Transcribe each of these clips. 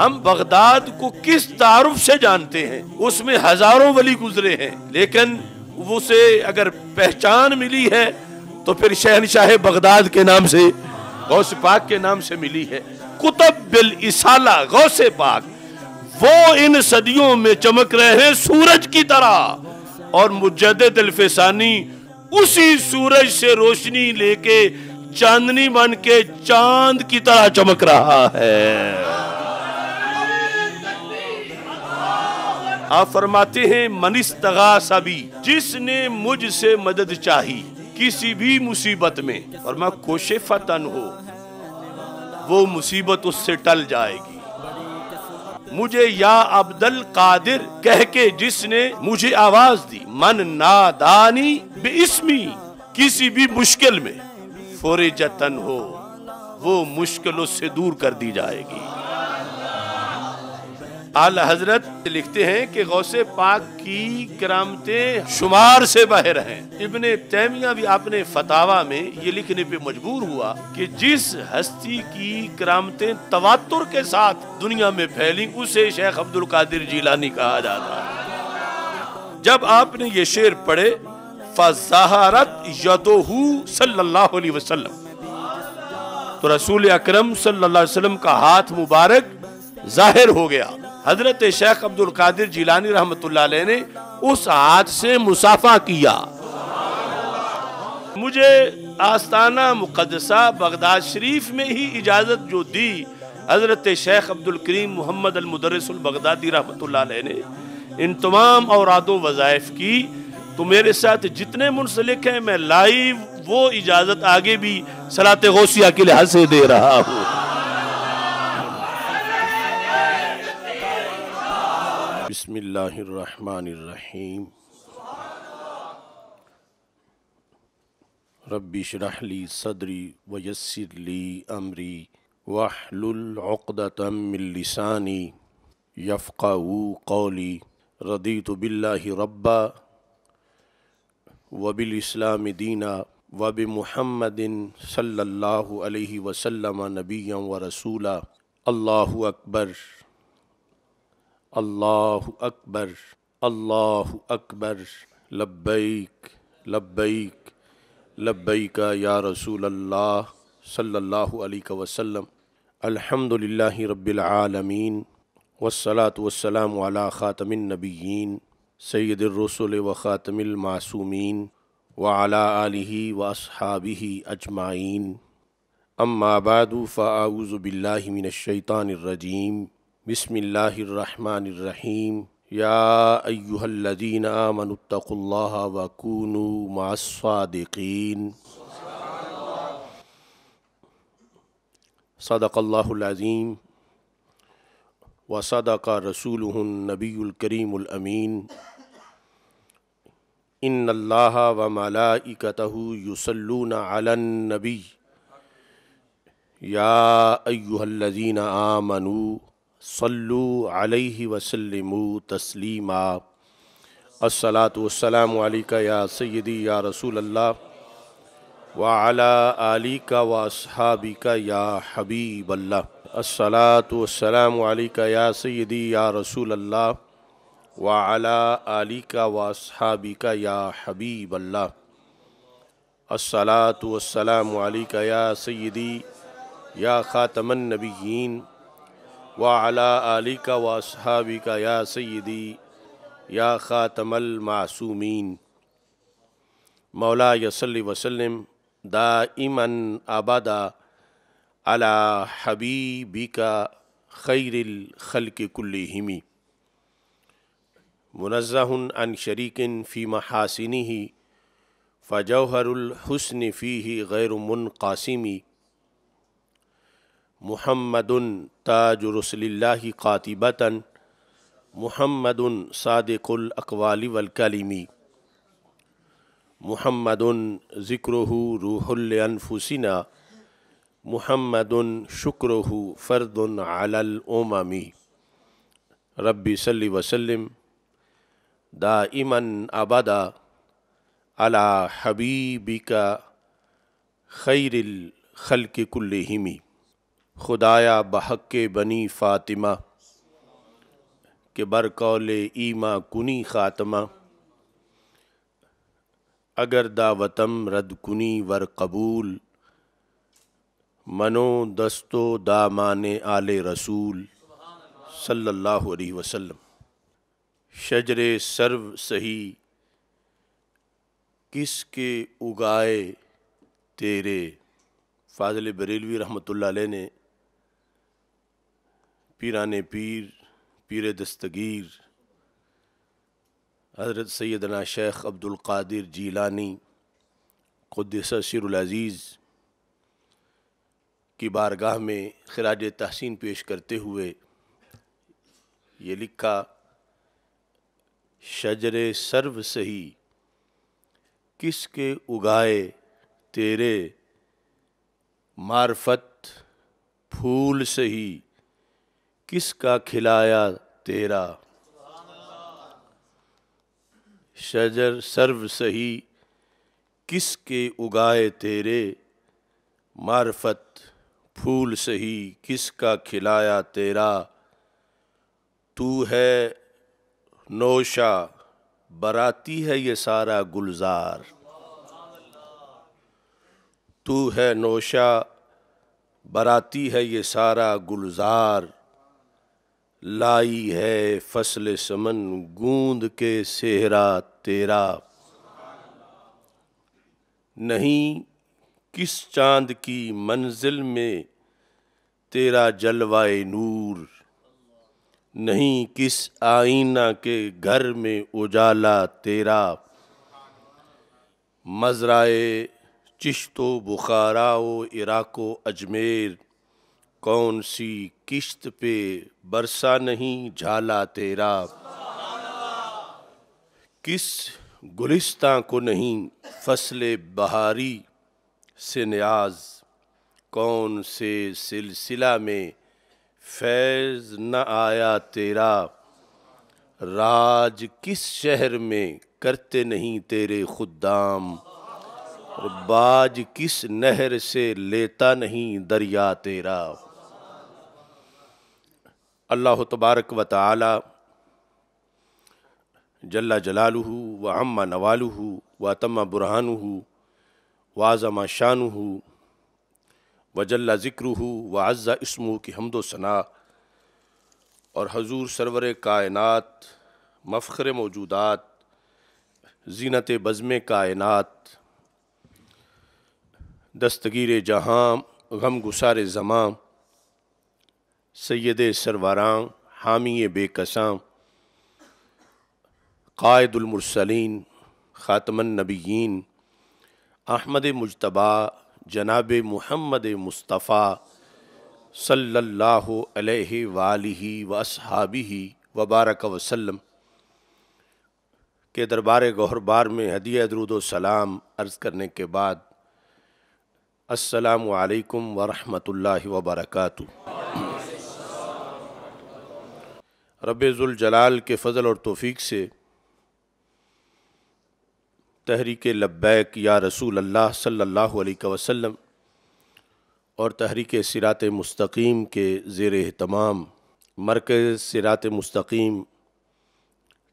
हम बगदाद को किस तारुफ से जानते हैं उसमें हजारों वली गुजरे हैं लेकिन उसे अगर पहचान मिली है तो फिर शहनशाह बगदाद के नाम से गौसे पाक के नाम से मिली है कुतब बिल इसाला गौसे पाक वो इन सदियों में चमक रहे हैं सूरज की तरह और मुजद दिलफसानी उसी सूरज से रोशनी लेके चांदनी बन के चांद की तरह चमक रहा है आप फरमाते हैं मनिस तगा सभी जिसने मुझसे मदद चाही किसी भी मुसीबत में और मैं कोशे फतन हो वो मुसीबत उससे टल जाएगी मुझे या अब्दुल कादिर कह के जिसने मुझे आवाज दी मन नादानी बेस्मी किसी भी मुश्किल में फोरे जतन हो वो मुश्किलों से दूर कर दी जाएगी आला हजरत लिखते हैं कि गौसे पाक की करामतें शुमार से बाहर हैं इबन तैमिया भी अपने फतावा में ये लिखने पे मजबूर हुआ कि जिस हस्ती की करामतें तवातुर के साथ दुनिया में फैली उसे शेख अब्दुल कादिर जीलानी कहा जाता है जब आपने ये शेर पढ़े फजहारत यदोहू सल्लल्लाहु अलैहि वसल्लम तो रसूल अकरम सल्लल्लाहु अलैहि वसल्लम का हाथ मुबारक जाहिर हो गया हजरत शेख अब्दुल कादिर जिलानी रहमत ने उस हाथ से मुसाफा किया मुझे आस्ताना मुकदसा बगदाद शरीफ में ही इजाज़त जो दी हज़रत शेख अब्दुल करीम मोहम्मद बगदादी रहमत ने इन तमाम औरादों वज़ाइफ की तो मेरे साथ जितने मुंसलिक हैं मैं लाइव वो इजाज़त आगे भी सलात गौसिया के लिहाज से दे रहा हूँ बिसमीम रबी शरहली सदरी वयसरली अमरी वाहलतमिलसानी यफ़ा कौली रदी तो बिल्ला रब्बा वबिलस्लाम दीना वब महमदिन सल्ला वसलम नबी व रसूला अल्लाह अकबर अल्लाह अकबर अल्लाह अकबर लब्बैक लब्बैक लब्बैक या रसूल अल्लाह सल्लल्लाहु अलैहि वसल्लम अल्हम्दुलिल्लाह रब्बिल आलमीन والصلاه والسلام على خاتم النبيين سيد الرسل व المعصومين وعلى اله واصحابه اجمعين اما بعد अजमाइन بالله من الشيطان الرجيم بسم الله الرحمن الرحيم يا أيها الذين آمنوا اتقوا الله وكونوا مع الصادقين صدق الله العظيم وصدق رسوله النبي الكريم الأمين إن الله وملائكته يصلون على النبي يا أيها الذين آمنوا सल्लु अलैहि वसल्लम तस्लीमा अस्सलात वसलाम या सैदी या रसूल अल्लाह वाला आली का वासहाबी या हबीब अल्लाह अस्सलात वसलाम या सैदी या रसूल अल्लाह वाला आली का वासहाबी या हबीब अल्लाह वसलाम का या सैदी या ख़ातमन नबीन वाला आली का वासहाबी का या सैदी या ख़ातमल मासूमीन मौला यसली वसलम दा इमन आबादा अला हबीबी का खैरिल खल के कुल्ली हिमी मुनज़हन अन शरीकिन फ़ी महासिनी फ़ी ही गैर मुन महमदन ताजुरसल्ला कातिबता महमदन सादकुल अकवाली वलकलीमी महमदन ज़िक्र रूहलफुसिना महमदन शुक्र फ़र्दन आलमी रबी सल्ली वसलम दा इमन आबादा अला हबीबिका खैरिल खल के कुल्ल हिमी खुदाया बहक बनी फ़ातिमा के बरकौल ईमा कुनी ख़ातमा अगर दावतम रद कुनी वर कबूल मनो दस्तो दामान आल रसूल सल्लल्लाहु अलैहि वसल्लम शजर सर्व सही किसके उगाए तेरे फाजल बरेलवी रहमतुल्लाह ने पीरान पीर पीर दस्तगीर हज़रत सैदना शेख अब्दुल्कर जीलानी अज़ीज़ की बारगाह में खराज तहसिन पेश करते हुए ये लिखा शजर सर्व सही किसके उगाए तेरे मार्फत फूल सही किसका खिलाया तेरा शजर सर्व सही किसके उगाए तेरे मार्फत फूल सही किसका खिलाया तेरा तू है नोशा बराती है ये सारा गुलजार तू है नोशा बराती है ये सारा गुलजार लाई है फसल समन गूंद के सेहरा तेरा नहीं किस चांद की मंजिल में तेरा जलवाए नूर नहीं किस आईना के घर में उजाला तेरा मजराए चिश्तो बुखाराओ इराको अजमेर कौन सी किश्त पे बरसा नहीं झाला तेरा किस गुलिस्ता को नहीं फसल बहारी से न्याज कौन से सिलसिला में फैज़ न आया तेरा राज किस शहर में करते नहीं तेरे खुदाम और बाज किस नहर से लेता नहीं दरिया तेरा अल्लाह तबारक व तला जल्ला जलालू व अम्मा नवालू व तम्मा बुरहानू आज़मा शानू व जल्ला ज़िक्रू व अज़ा इसमू की हमदो सना और हजूर सरवर कायनत मफ़र मौजूदात जीनत बज़म कायनत दस्तगीर जहाँ गम गुसार ज़मां सैद सरवरां हामी बेकसां कायदुलमरसलिन ख़ातमनबीन अहमद मुशतबा जनाब महमद मुस्तफ़ा सल्ला वसहाबी वबारक वसलम के दरबार गहरबार में हदिया सलाम अर्ज़ करने के बाद असलकम वरहमल वर्का जलाल के फ़ज़ल और तोफ़ी से तहरीक लब्बैक या रसूल अल्लाह सल्लल्लाहु अलैहि वसल्लम और तहरीक सिरात मुस्तकीम के ज़ेर एहतमाम मरकज़ सिरात मुस्तकीम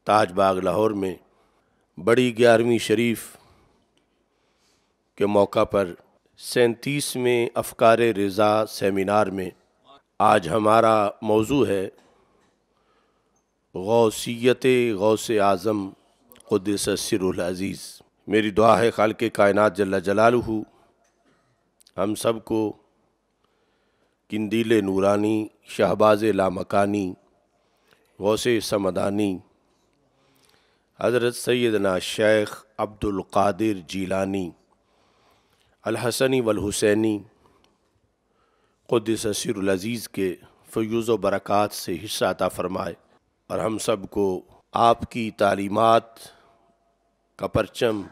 ताज बाग लाहौर में बड़ी ग्यारहवीं शरीफ के मौका पर सैंतीसवें अफकार रज़ा सेमिनार में आज हमारा मौजू है गौसीत गौस आज़म क़ुदस सिरज़ीज़ मेरी दुआ है खाल के कायनत जला जलालहू हम सब को किंदील नूरानी शहबाज लामकानी गौस समदानी हज़रत सैदना शेख अब्दुल्कर जीलानी अलहसनी वलहुसैनी क़ुदस सिरज़ीज़ के फ्यूज़ बरक़ात से हिस्सा अता फ़रमाए और हम सब को आपकी तालीमत का परचम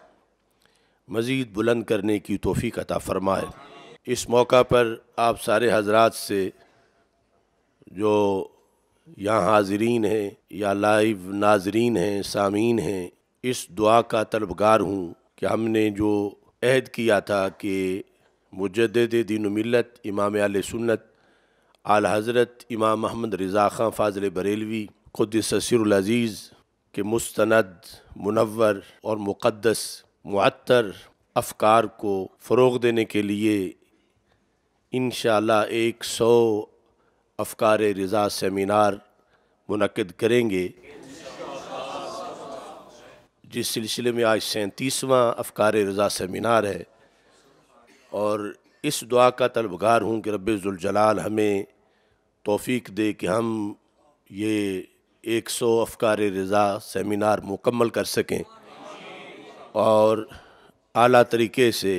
मज़ीद बुलंद करने की तोफ़ी कता फ़रमाए इस मौका पर आप सारे हजरात से जो यहाँ हाजरीन हैं या लाइव नाजरीन हैं सामीन हैं इस दुआ का तलबगार हूँ कि हमने जो अहद किया था कि मुजद दीन मिलत इमाम आल सुन्नत आल हज़रत इमाम महमद रज़ा ख़ान फ़ाज़ल बरेलवी क़ुदसरज़ीज़ के मुस्ंद मुनवर और मुक़दस मतर अफकार को फ़रोग देने के लिए इन एक सौ अफकार रज़ा सेमिनार मनकद करेंगे जिस सिलसिले में आज सैंतीसवा अफकार रज़ा सेमिनार है और इस दुआ का तलबगार हूँ कि रब्ज़ुलजलाल हमें तोफ़ी दे कि हम ये एक सौ अफकार रज़ा सेमिनार मुकम्मल कर सकें और अली तरीके से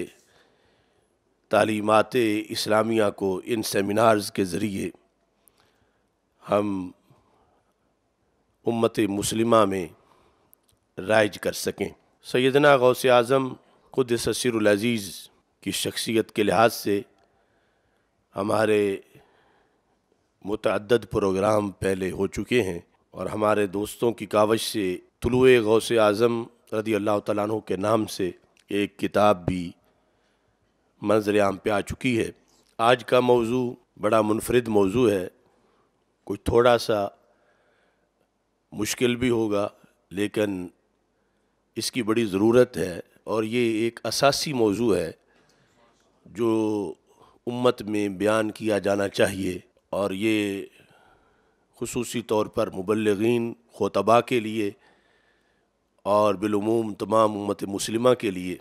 तलीमत इस्लामिया को इन सेमिनार्स के ज़रिए हम उम्मत मुसलिमा में राइज कर सकें सैदना गौस आज़म ख़ुद ससरज़ीज़ की शख्सियत के लिहाज से हमारे मतदद प्रोग्राम पहले हो चुके हैं और हमारे दोस्तों की कावश से तुलु गौ से आज़म रदी अल्लाह तु के नाम से एक किताब भी मंजर आम पे आ चुकी है आज का मौजू बड़ा मुनफरद मौजू है कुछ थोड़ा सा मुश्किल भी होगा लेकिन इसकी बड़ी ज़रूरत है और ये एक असासी मौजू है जो उम्मत में बयान किया जाना चाहिए और ये खसूसी तौर पर मुबलगिन खोतबा के लिए और बिलूम तमाम उम्मत मुसलिमा के लिए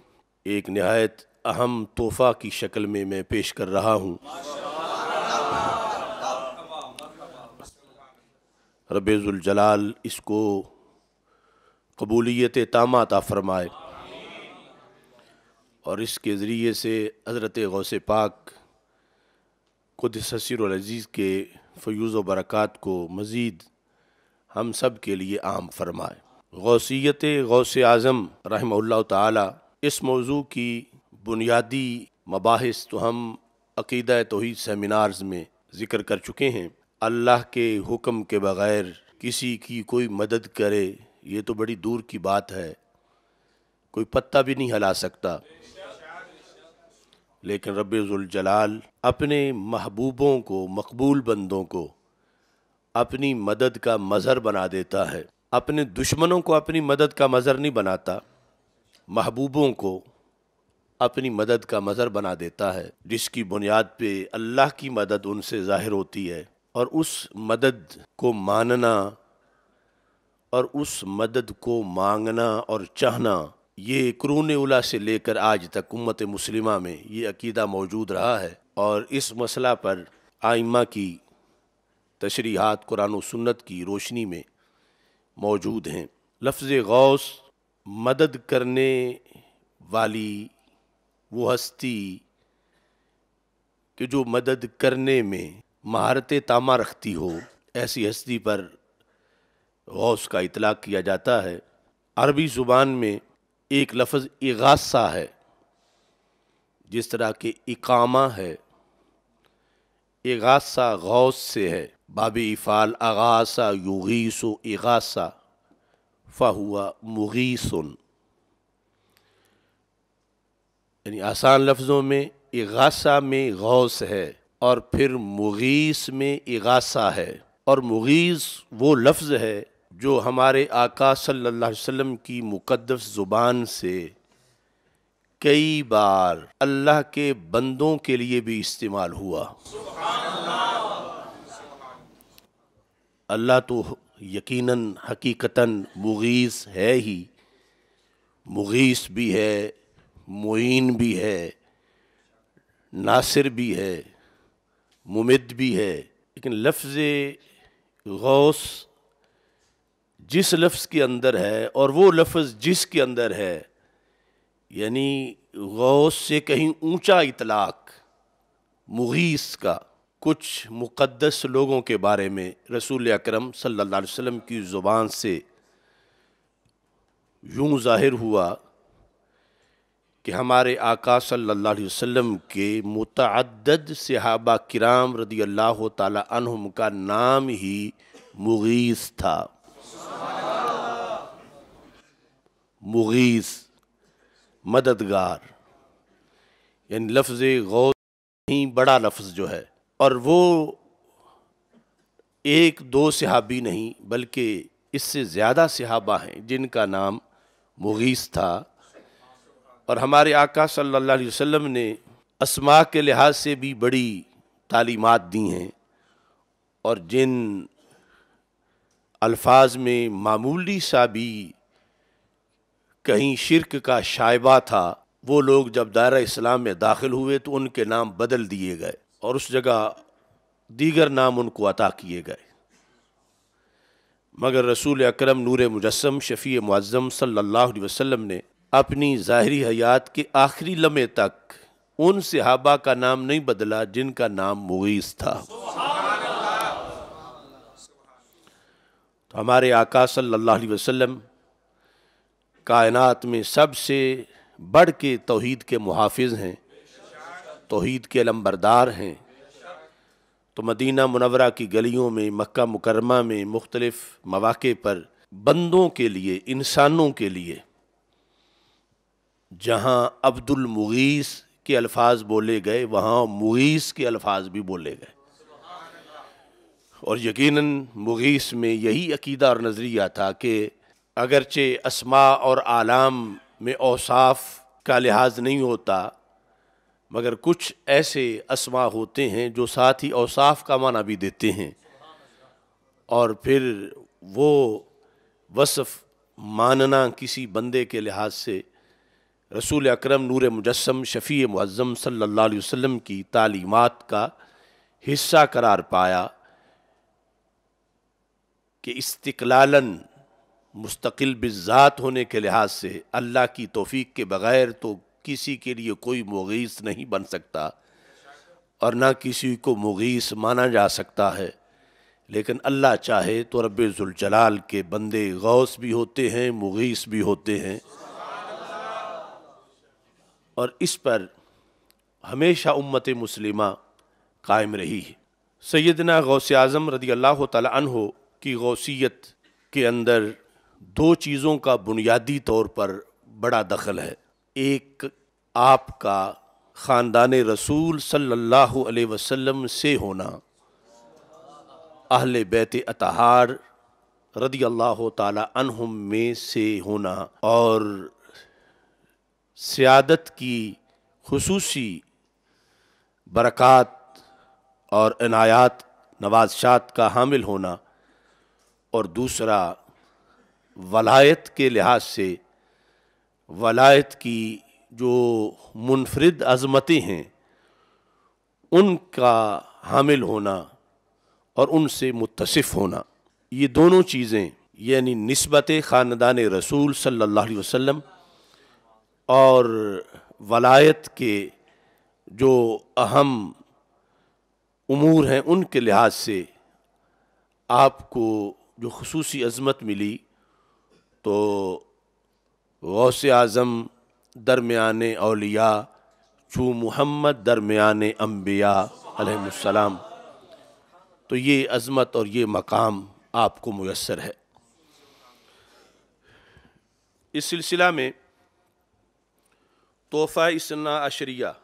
एक नहायत अहम तोहफ़ा की शक्ल में मैं पेश कर रहा हूँ रबेज़ुलजलाल इसको कबूलियत तामा फरमाए और इसके ज़रिए से हज़रत गौसे पाक खुद ससर अज़ीज़ के फ्यूज़ व बरक़ात को मज़ीद हम सब के लिए आम फरमाए गौसीत गौस आज़म रहम्ला ताली इस मौजू की बुनियादी मबास तो हम अकीद तोहद सेमिनार्स में ज़िक्र कर चुके हैं अल्लाह के हुक्म के बग़ैर किसी की कोई मदद करे ये तो बड़ी दूर की बात है कोई पत्ता भी नहीं हिला सकता लेकिन जलाल अपने महबूबों को मकबूल बंदों को अपनी मदद का मज़र बना देता है अपने दुश्मनों को अपनी मदद का मज़र नहीं बनाता महबूबों को अपनी मदद का मज़र बना देता है जिसकी बुनियाद पे अल्लाह की मदद उनसे ज़ाहिर होती है और उस मदद को मानना और उस मदद को मांगना और चाहना ये क्रून उला से लेकर आज तक उम्मत मुस्लिमा में ये अकीदा मौजूद रहा है और इस मसला पर आइमा की तशरीहत कुरान व सुन्नत की रोशनी में मौजूद हैं लफ्ज़ गौस मदद करने वाली वो हस्ती कि जो मदद करने में महारत तामा रखती हो ऐसी हस्ती पर गौस का इतलाक़ किया जाता है अरबी ज़ुबान में एक लफ्ज़ इगासा है जिस तरह के इकामा है इगासा गौस से है बाबी इफ़ाल अगासा युगीस इगासा फ़ाहुआ मुगीसन यानी आसान लफ्ज़ों में इगासा में गौस है और फिर मुगीस में इगासा है और मुगीस वो लफ्ज़ है जो हमारे आका सल्लल्लाहु अलैहि वसल्लम की मुकद्दस ज़ुबान से कई बार अल्लाह के बंदों के लिए भी इस्तेमाल हुआ अल्लाह तो यकीनन हकीकतन मुगीस है ही मुगीस भी है मुइन भी है नासिर भी है मुमिद भी है लेकिन लफ्ज़ गौस जिस लफ्ज़ के अंदर है और वो लफ्ज़ जिस के अंदर है यानी गौस से कहीं ऊंचा इतलाक मुगीस का कुछ मुक़दस लोगों के बारे में रसूल अकरम सल्लल्लाहु अलैहि वसल्लम की ज़ुबान से यूं ज़ाहिर हुआ कि हमारे आका सल्लल्लाहु अलैहि वसल्लम के मतदद सहाबा किराम रदी अल्लाह तहम का नाम ही मुगीस था मुगीस मददगार यानी लफ्ज़ गौस ही बड़ा लफ्ज़ जो है और वो एक दो सिहाबी नहीं बल्कि इससे ज़्यादा सिहाबा हैं जिनका नाम मुगीस था और हमारे आका सल्लल्लाहु अलैहि वसल्लम ने असमा के लिहाज से भी बड़ी तालीमत दी हैं और जिन अल्फाज में मामूली सा भी कहीं शिरक का शायबा था वो लोग जब दायरा इस्लाम में दाखिल हुए तो उनके नाम बदल दिए गए और उस जगह दीगर नाम उनको अता किए गए मगर रसूल अकरम नूर मुजस्म शफ़ी मुआज़म सल्लल्लाहु अलैहि वसल्लम ने अपनी ज़ाहरी हयात के आखिरी लम्हे तक उन सहाबा का नाम नहीं बदला जिनका नाम मुगीस था हमारे आका सल्लल्लाहु अलैहि वसल्लम कायनात में सबसे बढ़ के तोहद के मुहाफ़ हैं तोहद के लम्बरदार हैं तो मदीना मुनवरा की गलियों में मक्का मुकरमा में मुख्तलफ़ मौाक़े पर बंदों के लिए इंसानों के लिए जहाँ अब्दुल मुगीस के अल्फाज बोले गए वहाँ मुगीस के अल्फाज भी बोले गए और यकीनन मुगीस में यही अकीदा और नज़रिया था कि अगरचे असमा और आलाम में औसाफ का लिहाज नहीं होता मगर कुछ ऐसे असमा होते हैं जो साथ ही औसाफ का माना भी देते हैं और फिर वो वसफ़ मानना किसी बंदे के लिहाज से रसूल अकरम नूर मुजस्म शफ़ी मज़म सल्ला वसम की तालीमत का हिस्सा करार पाया कि इस्तकलालन मुस्तकिल बिज़ात होने के लिहाज से अल्लाह की तोफ़ी के बग़ैर तो किसी के लिए कोई मुगीस नहीं बन सकता और ना किसी को मुगीस माना जा सकता है लेकिन अल्लाह चाहे तो रबाल के बंदे गौस भी होते हैं मुगीस भी होते हैं और इस पर हमेशा उम्मत मुस्लिमा कायम रही है सैदना गौस आज़म रदी अल्लाह तन हो की गौसीत के अंदर दो चीज़ों का बुनियादी तौर पर बड़ा दखल है एक आपका ख़ानदान रसूल सल्लल्लाहु अलैहि वसल्लम से होना अहल बैत अतहार रदी अल्लाह तहम में से होना और सियादत की खसूसी बरक़ात और इनायात नवादशात का हामिल होना और दूसरा वलायत के लिहाज से वलायत की जो मुनफरद अज़मतें हैं उनका हामिल होना और उनसे मुतसफ़ होना ये दोनों चीज़ें यानी नस्बत ख़ानदान रसूल सल्ला वसम और वलायत के जो अहम अमूर हैं उनके लिहाज से आपको जो खसूस अज़मत मिली तो गौस आज़म दरमियान अलिया छू मोहम्मद दरमियान अम्बिया अलैहिस्सलाम तो ये अज़मत और ये मकाम आपको मैसर है इस सिलसिला में तोहफ़ा इसना अशरिया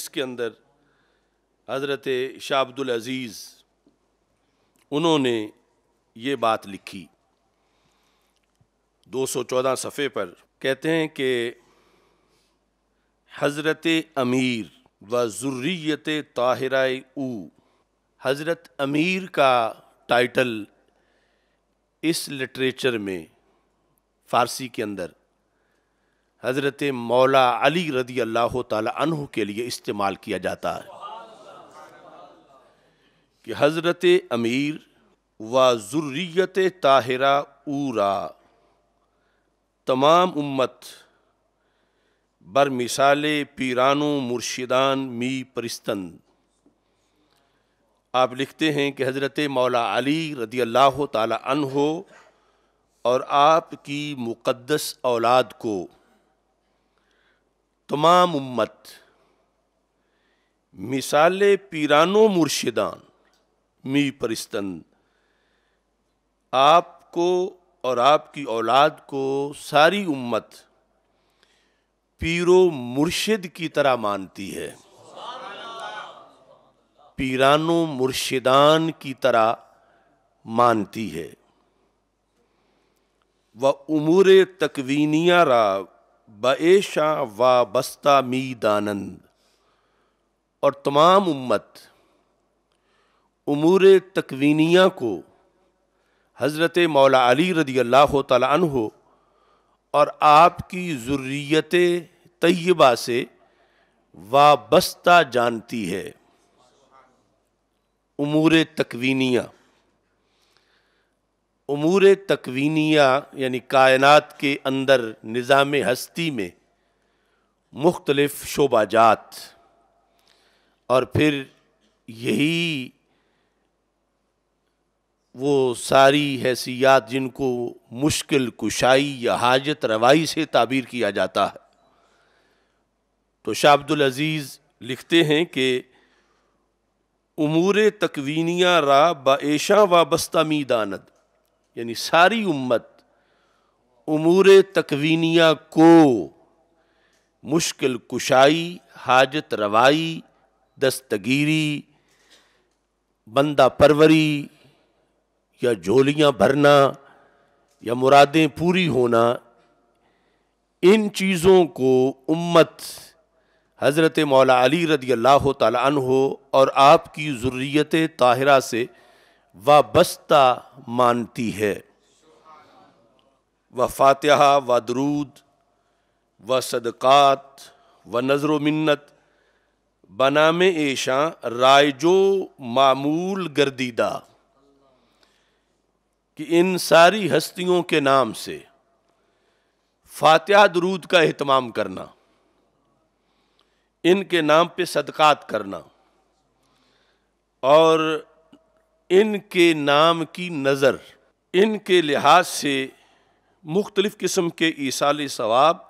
इसके अंदर हज़रत शाह अब्दुल अज़ीज़ उन्होंने ये बात लिखी 214 सफ़े पर कहते हैं कि हज़रत अमीर व ज़ुर्रियत ताहिरा ऊ हज़रत अमीर का टाइटल इस लिटरेचर में फ़ारसी के अंदर हज़रत मौला अली रदी अल्लाह तहु के लिए इस्तेमाल किया जाता है कि हज़रत अमीर व ज़ुर्रियत ताहिरा ऊरा तमाम उम्मत बर मिसाल पीरानो मुर्शिदान मी परिस्तन आप लिखते हैं कि हज़रत मौला अली रदी अल्लाह तन हो और आपकी मुक़दस औलाद को तमाम उम्मत मिसाल पीरानो मुर्शिदान मी परिस्तंद आपको और आपकी औलाद को सारी उम्मत पीरो मुर्शिद की तरह मानती है पीरानो मुर्शिदान की तरह मानती है व उमूर तकवीनिया रा बेशा व बस्ता मीदानंद और तमाम उम्मत उमूर तकवीनिया को हज़रत मौला अली रदी अल्लाह हो और आपकी ज़ुर्रियत तय्यबा से वाबस्ता जानती है अमूर तकवीनिया अमूर तकवीनिया यानी कायनत के अंदर निज़ाम हस्ती में मुख्तलफ़ शोबाजात और फिर यही वो सारी हैसियात जिनको मुश्किल कुशाई या हाजत रवाई से ताबीर किया जाता है तो शाह अब्दुल अज़ीज़ लिखते हैं कि उमूर तकवीनिया रा बाशा वाबस्ता मीदानद यानी सारी उम्मत उमूर तकवीनिया को मुश्किल कुशाई हाजत रवाई दस्तगीरी बंदा परवरी या झोलियाँ भरना या मुरादें पूरी होना इन चीज़ों को उम्मत हज़रत मौला अली रदी अल्लाह हो और आपकी ज़रूरीत ताहिरा से वाबस्ता मानती है व फातहा व दरूद व सदक़ात व नज़र मन्नत बनाम ऐशा रायजो मामूल गर्दीदा कि इन सारी हस्तियों के नाम से फातिहा दरूद का अहतमाम करना इनके नाम पे सदकात करना और इनके नाम की नज़र इनके लिहाज से मुख्तलिफ़ किस्म के ईसाल सवाब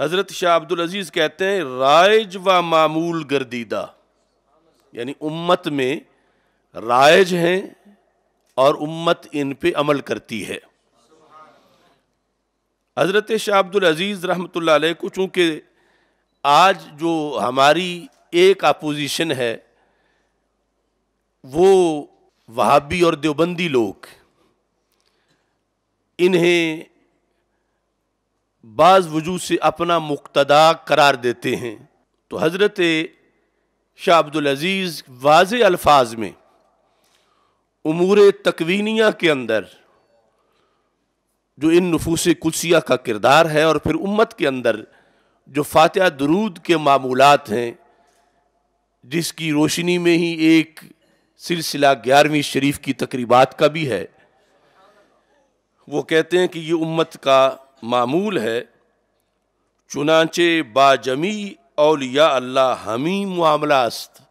हज़रत शाह अब्दुल अज़ीज़ कहते हैं राइज व मामूल गर्दीदा यानी उम्मत में राइज हैं और उम्मत इन पे अमल करती है हज़रत शाह अब्दुल अज़ीज़ रहमत को चूँकि आज जो हमारी एक अपोजिशन है वो वहाबी और देवबंदी लोग इन्हें बाज़ वजूद से अपना मुक्तदा करार देते हैं तो हज़रत शाह अब्दुल अज़ीज़ वाज अल्फाज में उमूर तकवीनिया के अंदर जो इन नफूस कुलसिया का किरदार है और फिर उम्मत के अंदर जो फातह दरूद के मामूलत हैं जिसकी रोशनी में ही एक सिलसिला ग्यारहवीं शरीफ की तकरीबात का भी है वो कहते हैं कि ये उम्मत का मामूल है चुनाचे बाजमी अलिया अल्लाह हमी मामलास्त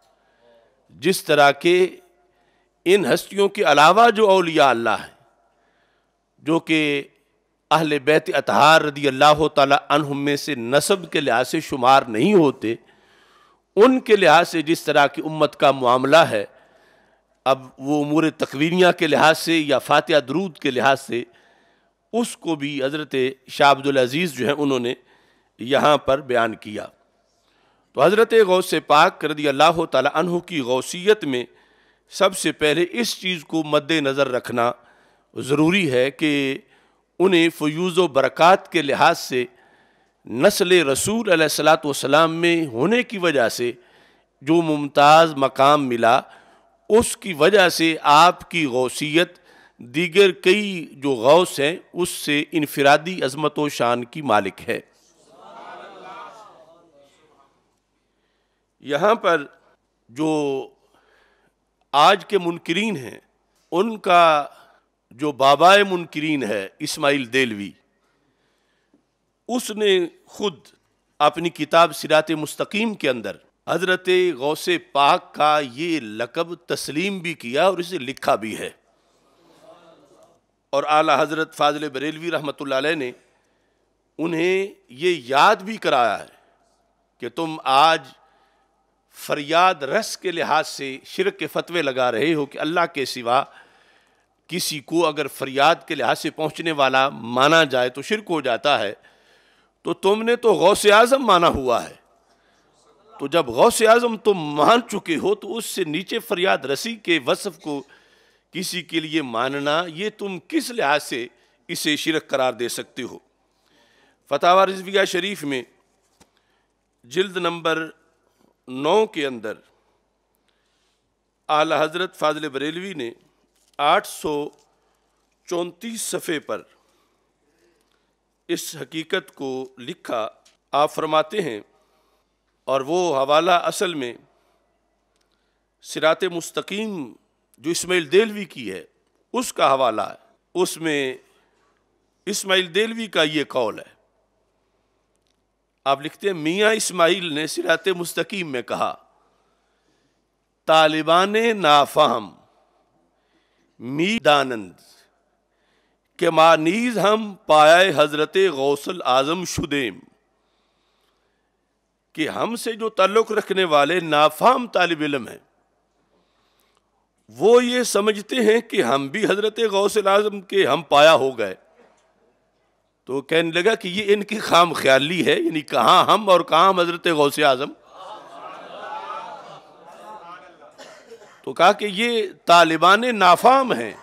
जिस तरह के इन हस्तियों के अलावा जो अलिया अल्लाह हैं जो कि अहल बैत अतहार रदी अल्लाह तह में से नसब के लिहाज से शुमार नहीं होते उनके लिहाज से जिस तरह की उम्मत का मामला है अब वो उमूर तकवीनिया के लिहाज से या फ़ातिहा दरूद के लिहाज से उसको भी हज़रत शाह जो है उन्होंने यहाँ पर बयान किया तो हज़रत गौ से पाक रदी अल्लाह तह की गौसीत में सबसे पहले इस चीज़ को मद्देनज़र रखना ज़रूरी है कि उन्हें फ्यूज़ व बरक़ात के लिहाज से नस्ल रसूल सलात में होने की वजह से जो मुमताज़ मकाम मिला उसकी वजह से आपकी गौसीत दीगर कई जो गौस हैं उससे इनफरादी अजमत व शान की मालिक है यहाँ पर जो आज के मुनकरीन हैं उनका जो बाबाए मुनकरीन है इस्माइल देलवी उसने खुद अपनी किताब सिरात मुस्तकीम के अंदर हजरत गौसे पाक का ये लकब तस्लीम भी किया और इसे लिखा भी है और आला हजरत फाजल बरेलवी रहमत ने उन्हें ये याद भी कराया है कि तुम आज फरियाद रस के लिहाज से शिरक के फतवे लगा रहे हो कि अल्लाह के सिवा किसी को अगर फरियाद के लिहाज से पहुँचने वाला माना जाए तो शिरक हो जाता है तो तुमने तो गौस आज़म माना हुआ है तो जब गौस आज़म तुम मान चुके हो तो उससे नीचे फरियाद रसी के वसफ़ को किसी के लिए मानना ये तुम किस लिहाज से इसे शिरक करार दे सकते हो फतावा रजविया शरीफ में जल्द नंबर नौ के अंदर आला हजरत फाजिल बरेलवी ने आठ सौ चौंतीस सफ़े पर इस हकीकत को लिखा आप फरमाते हैं और वो हवाला असल में सिरात मुस्तकीम जो इसमाइल देलवी की है उसका हवाला है उसमें इसमाइल देलवी का ये कौल है आप लिखते हैं मियाँ इस्माइल ने सिरात मुस्तकीम में कहा तालिबान नाफाम दानंद के मानीज हम पाया हज़रत गौसल आज़म शुदेम कि हमसे जो तल्लुक रखने वाले नाफाम तालब इलम हैं वो ये समझते हैं कि हम भी हज़रत गौसल आज़म के हम पाया हो गए तो कहने लगा कि ये इनकी खाम ख्याली है यानी कहाँ हम और कहाँ हजरत गौस आजम तो कहा कि ये तालिबान नाफाम हैं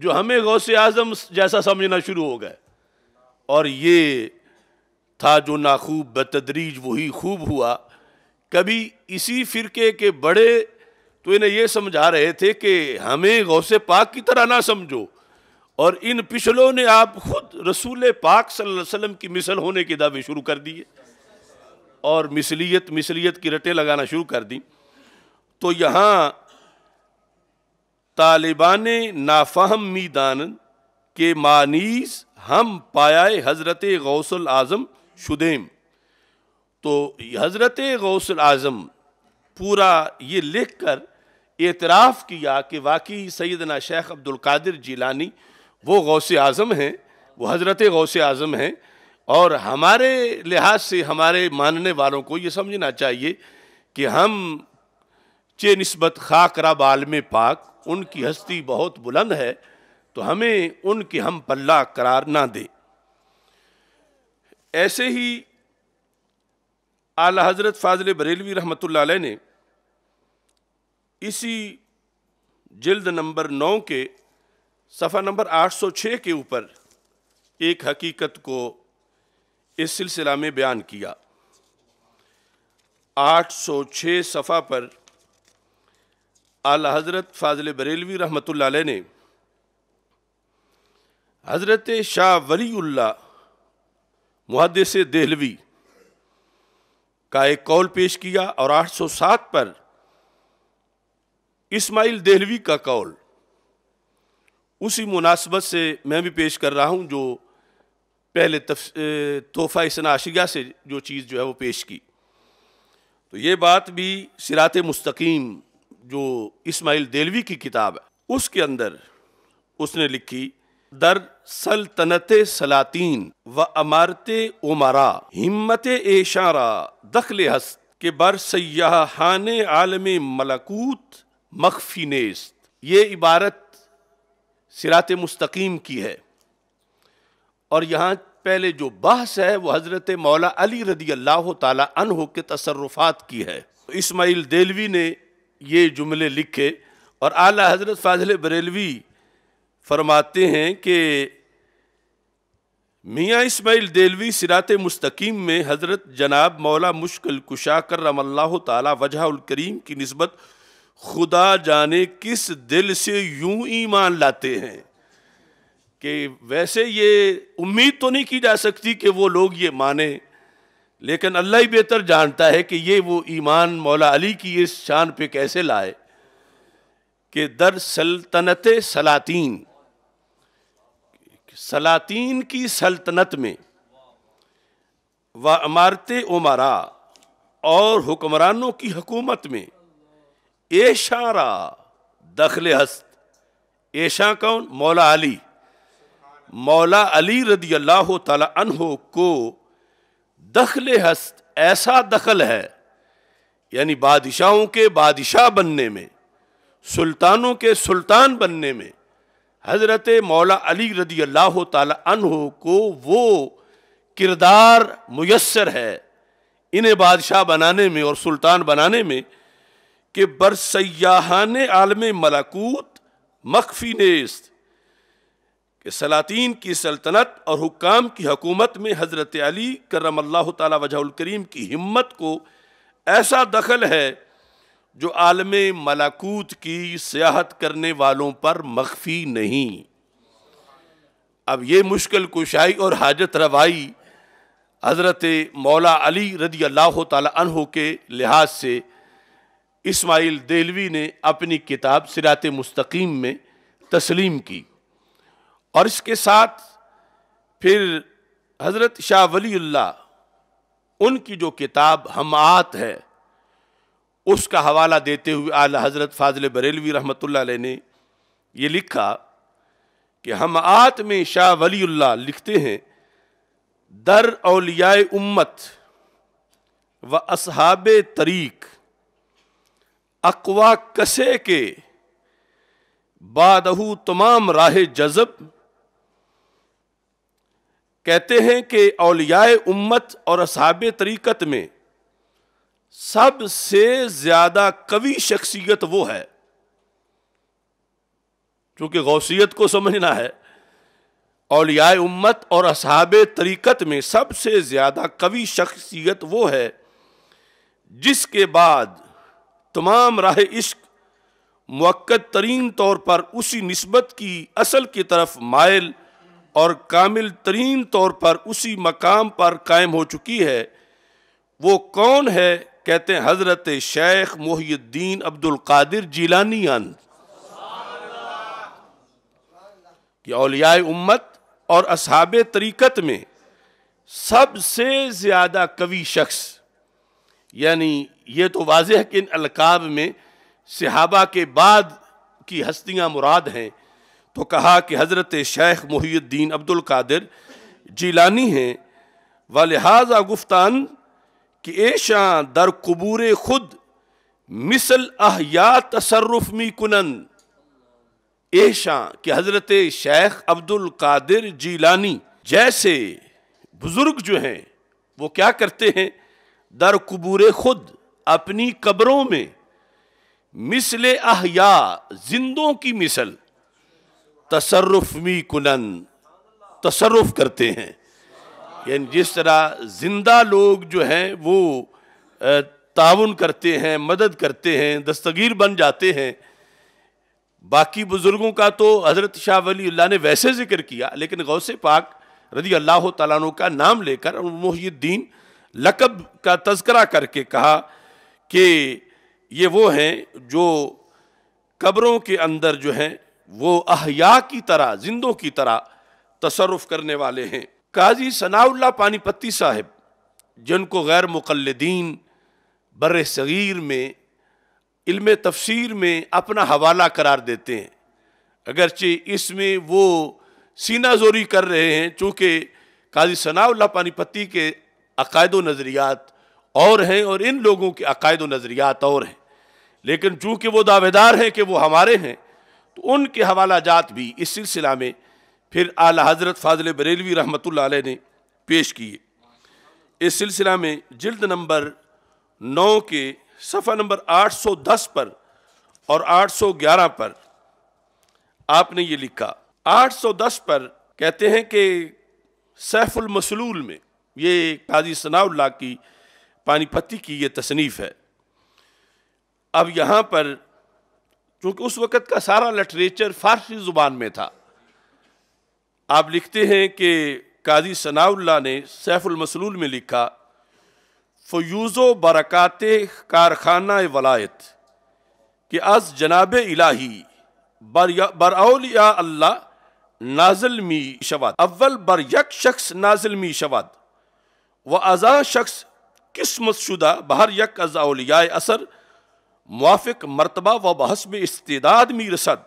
जो हमें गौस आजम जैसा समझना शुरू हो गए और ये था जो नाखूब बतदरीज वही खूब हुआ कभी इसी फ़िरके के बड़े तो इन्हें ये समझा रहे थे कि हमें गौसे पाक की तरह ना समझो और इन पिछलों ने आप खुद रसूल पाक सल्लल्लाहु अलैहि वसल्लम की मिसल होने के दावे शुरू कर दिए और मिसलियत मिसलियत की रटें लगाना शुरू कर दी तो यहाँ तालिबान नाफाहम मीदान के मानीस हम पायाए हज़रत गौसल आज़म शुदेम तो हज़रत गौसल आज़म पूरा ये लिख कर एतराफ़ किया कि वाकई सैदना शेख अब्दुल कादिर जिलानी वो गौसे आज़म हैं वो हज़रत गौसे आज़म हैं और हमारे लिहाज से हमारे मानने वालों को ये समझना चाहिए कि हम चे नस्बत खाकरा बाल में पाक उनकी हस्ती बहुत बुलंद है तो हमें उनके हम पल्ला करार ना दें ऐसे ही आला हज़रत फाजल बरेलवी रहमत ने इसी जल्द नंबर नौ के सफ़ा नंबर 806 के ऊपर एक हकीकत को इस सिलसिला में बयान किया 806 सफ़ा पर आला हज़रत फाजिल बरेलवी रहमत ने हज़रत शाह वलीउल्ला मुहदस दहलवी का एक कौल पेश किया और 807 पर इस्माइल दहलवी का कौल उसी मुनासबत से मैं भी पेश कर रहा हूँ जो पहले तोहफ़ा इसनाशिया से जो चीज़ जो है वो पेश की तो ये बात भी सिरात मुस्तकीम जो इस्माइल देलवी की किताब है उसके अंदर उसने लिखी दर सल्तनत सलातीन व अमारत उमारा हिम्मत एशारा दखल हस्त के बर सयाहान आलम मलकूत मखफी नेस्त ये इबारत सिरात मुस्तकीम की है और यहाँ पहले जो बहस है वह हज़रत मौला अली रदी अल्लाह तह के तसरफ़ात की है इसमाइल देलवी ने ये जुमले लिखे और आला हज़रत फाजिल बरेलवी फरमाते हैं कि मियाँ इसमाइल देलवी सिरात मुस्तकीम में हज़रत जनाब मौला मुश्किल कुशा कर रमल्ला तला करीम की नस्बत खुदा जाने किस दिल से यूं ईमान लाते हैं कि वैसे ये उम्मीद तो नहीं की जा सकती कि वो लोग ये माने लेकिन अल्लाह ही बेहतर जानता है कि ये वो ईमान मौला अली की इस शान पे कैसे लाए कि दर सल्तनत सलातीन सलातीन की सल्तनत में व अमारत उमरा और हुक्मरानों की हकूमत में एशारा दखल हस्त ऐशा कौन मौला अली मौला अली रदी अल्लाह तहो को दखल हस्त ऐसा दखल है यानी बादशाहों के बादशाह बनने में सुल्तानों के सुल्तान बनने में हज़रत मौला अली रदी अल्लाह तहो को वो किरदार मैसर है इन्हें बादशाह बनाने में और सुल्तान बनाने में कि बरसयाहान आलम मलाकूत मख्फी ने कि सलातीन की सल्तनत और हुकाम की हकूमत में हज़रत अली करम तजहकरीम की हिम्मत को ऐसा दखल है जो आलम मलाकूत की सियाहत करने वालों पर मख्फी नहीं अब ये मुश्किल कुशाई और हाजत रवाई हज़रत मौला अली रदी अल्लाह तह के लिहाज से इस्माइल देलवी ने अपनी किताब सिरात मुस्तकीम में तस्लीम की और इसके साथ फिर हज़रत शाह वलील्ला उनकी जो किताब हम आत है उसका हवाला देते हुए आला हज़रत फाजल बरेलवी रहमत ने ये लिखा कि हम आत में शाह वलील्ला लिखते हैं दर अलिया उम्मत व असहाब तरीक़ अकवा कसे के बादहू तमाम राह जजब कहते हैं कि अलियाए उम्मत और असाब तरीक़त में सबसे ज़्यादा कवि शख्सियत वो है चूंकि गौसीत को समझना है अलियाए उम्मत और असहाब तरीक़त में सबसे ज़्यादा कवि शख्सियत वो है जिसके बाद तमाम राह इश्क मक्त तरीन तौर पर उसी नस्बत की असल की तरफ मायल और कामिल तरीन तौर पर उसी मकाम पर कायम हो चुकी है वो कौन है कहते हैं हज़रत शेख मोहद्दीन अब्दुल्कादिर जीलानी अंत कि अलिया उम्मत और असहाब तरीक़त में सबसे ज़्यादा कवि शख्स यानी ये तो वाज है कि इन अलकाब में सहाबा के बाद की हस्तियाँ मुराद हैं तो कहा कि हज़रत शेख मुहीद्दीन अब्दुल कादिर जीलानी हैं व लिहाजा गुफ्तान कि ऐशा दर कबूर खुद मिसल अहया तसरफ मी कुनन ऐशा कि हज़रत शेख अब्दुल कादिर जीलानी जैसे बुज़ुर्ग जो हैं वो क्या करते हैं दर कबूर खुद अपनी कब्रों में मिसल अहया जिंदों की मिसल तसरफ मी कुनन तसरफ करते हैं यानी जिस तरह जिंदा लोग जो हैं वो ताउन करते हैं मदद करते हैं दस्तगीर बन जाते हैं बाकी बुज़ुर्गों का तो हज़रत शाह वली ने वैसे ज़िक्र किया लेकिन गौसे पाक रजी अल्लाह तु का नाम लेकर मुहिद्दीन लकब का तस्करा करके कहा कि ये वो हैं जो कब्रों के अंदर जो हैं वो अहया की तरह जिंदों की तरह तसरफ करने वाले हैं काजी सनाउल्ला पानीपति साहब जिनको गैर मुकलदीन बर सग़ीर में इल्म तफसीर में अपना हवाला करार देते हैं अगरचे इसमें वो सीना जोरी कर रहे हैं चूँकि काजी सनाउल्ला पानीपति के अकायद नज़रियात और हैं और इन लोगों के अकायद नज़रियात और हैं लेकिन चूँकि वो दावेदार हैं कि वो हमारे हैं तो उनके हवाला जात भी इस सिलसिला में फिर आला हज़रत फाजिल बरेलवी रहमत ने पेश किए इस सिलसिला में जल्द नंबर नौ के सफ़ा नंबर 810 पर और 811 पर आपने ये लिखा 810 पर कहते हैं कि सैफुलमसलूल में ये काजी सनाउल्ला की पानीपति की ये तसनीफ़ है अब यहाँ पर चूंकि उस वक़्त का सारा लिटरेचर फारसी ज़ुबान में था आप लिखते हैं कि काजी सनाउल्ला ने सैफुलमसलूल में लिखा फयूज़ो बरक़ात कारखाना वलायत कि अस जनाब इलाही बर या अल्लाह नाजलमी शवाद अव्वल बर यक शख्स नाजलमी शवाद व अज़ा शख्स शुदा बहर यक अज़ाउलिया असर मुआफ़ मरतबा व बहसब इस्तेदाद मीरसद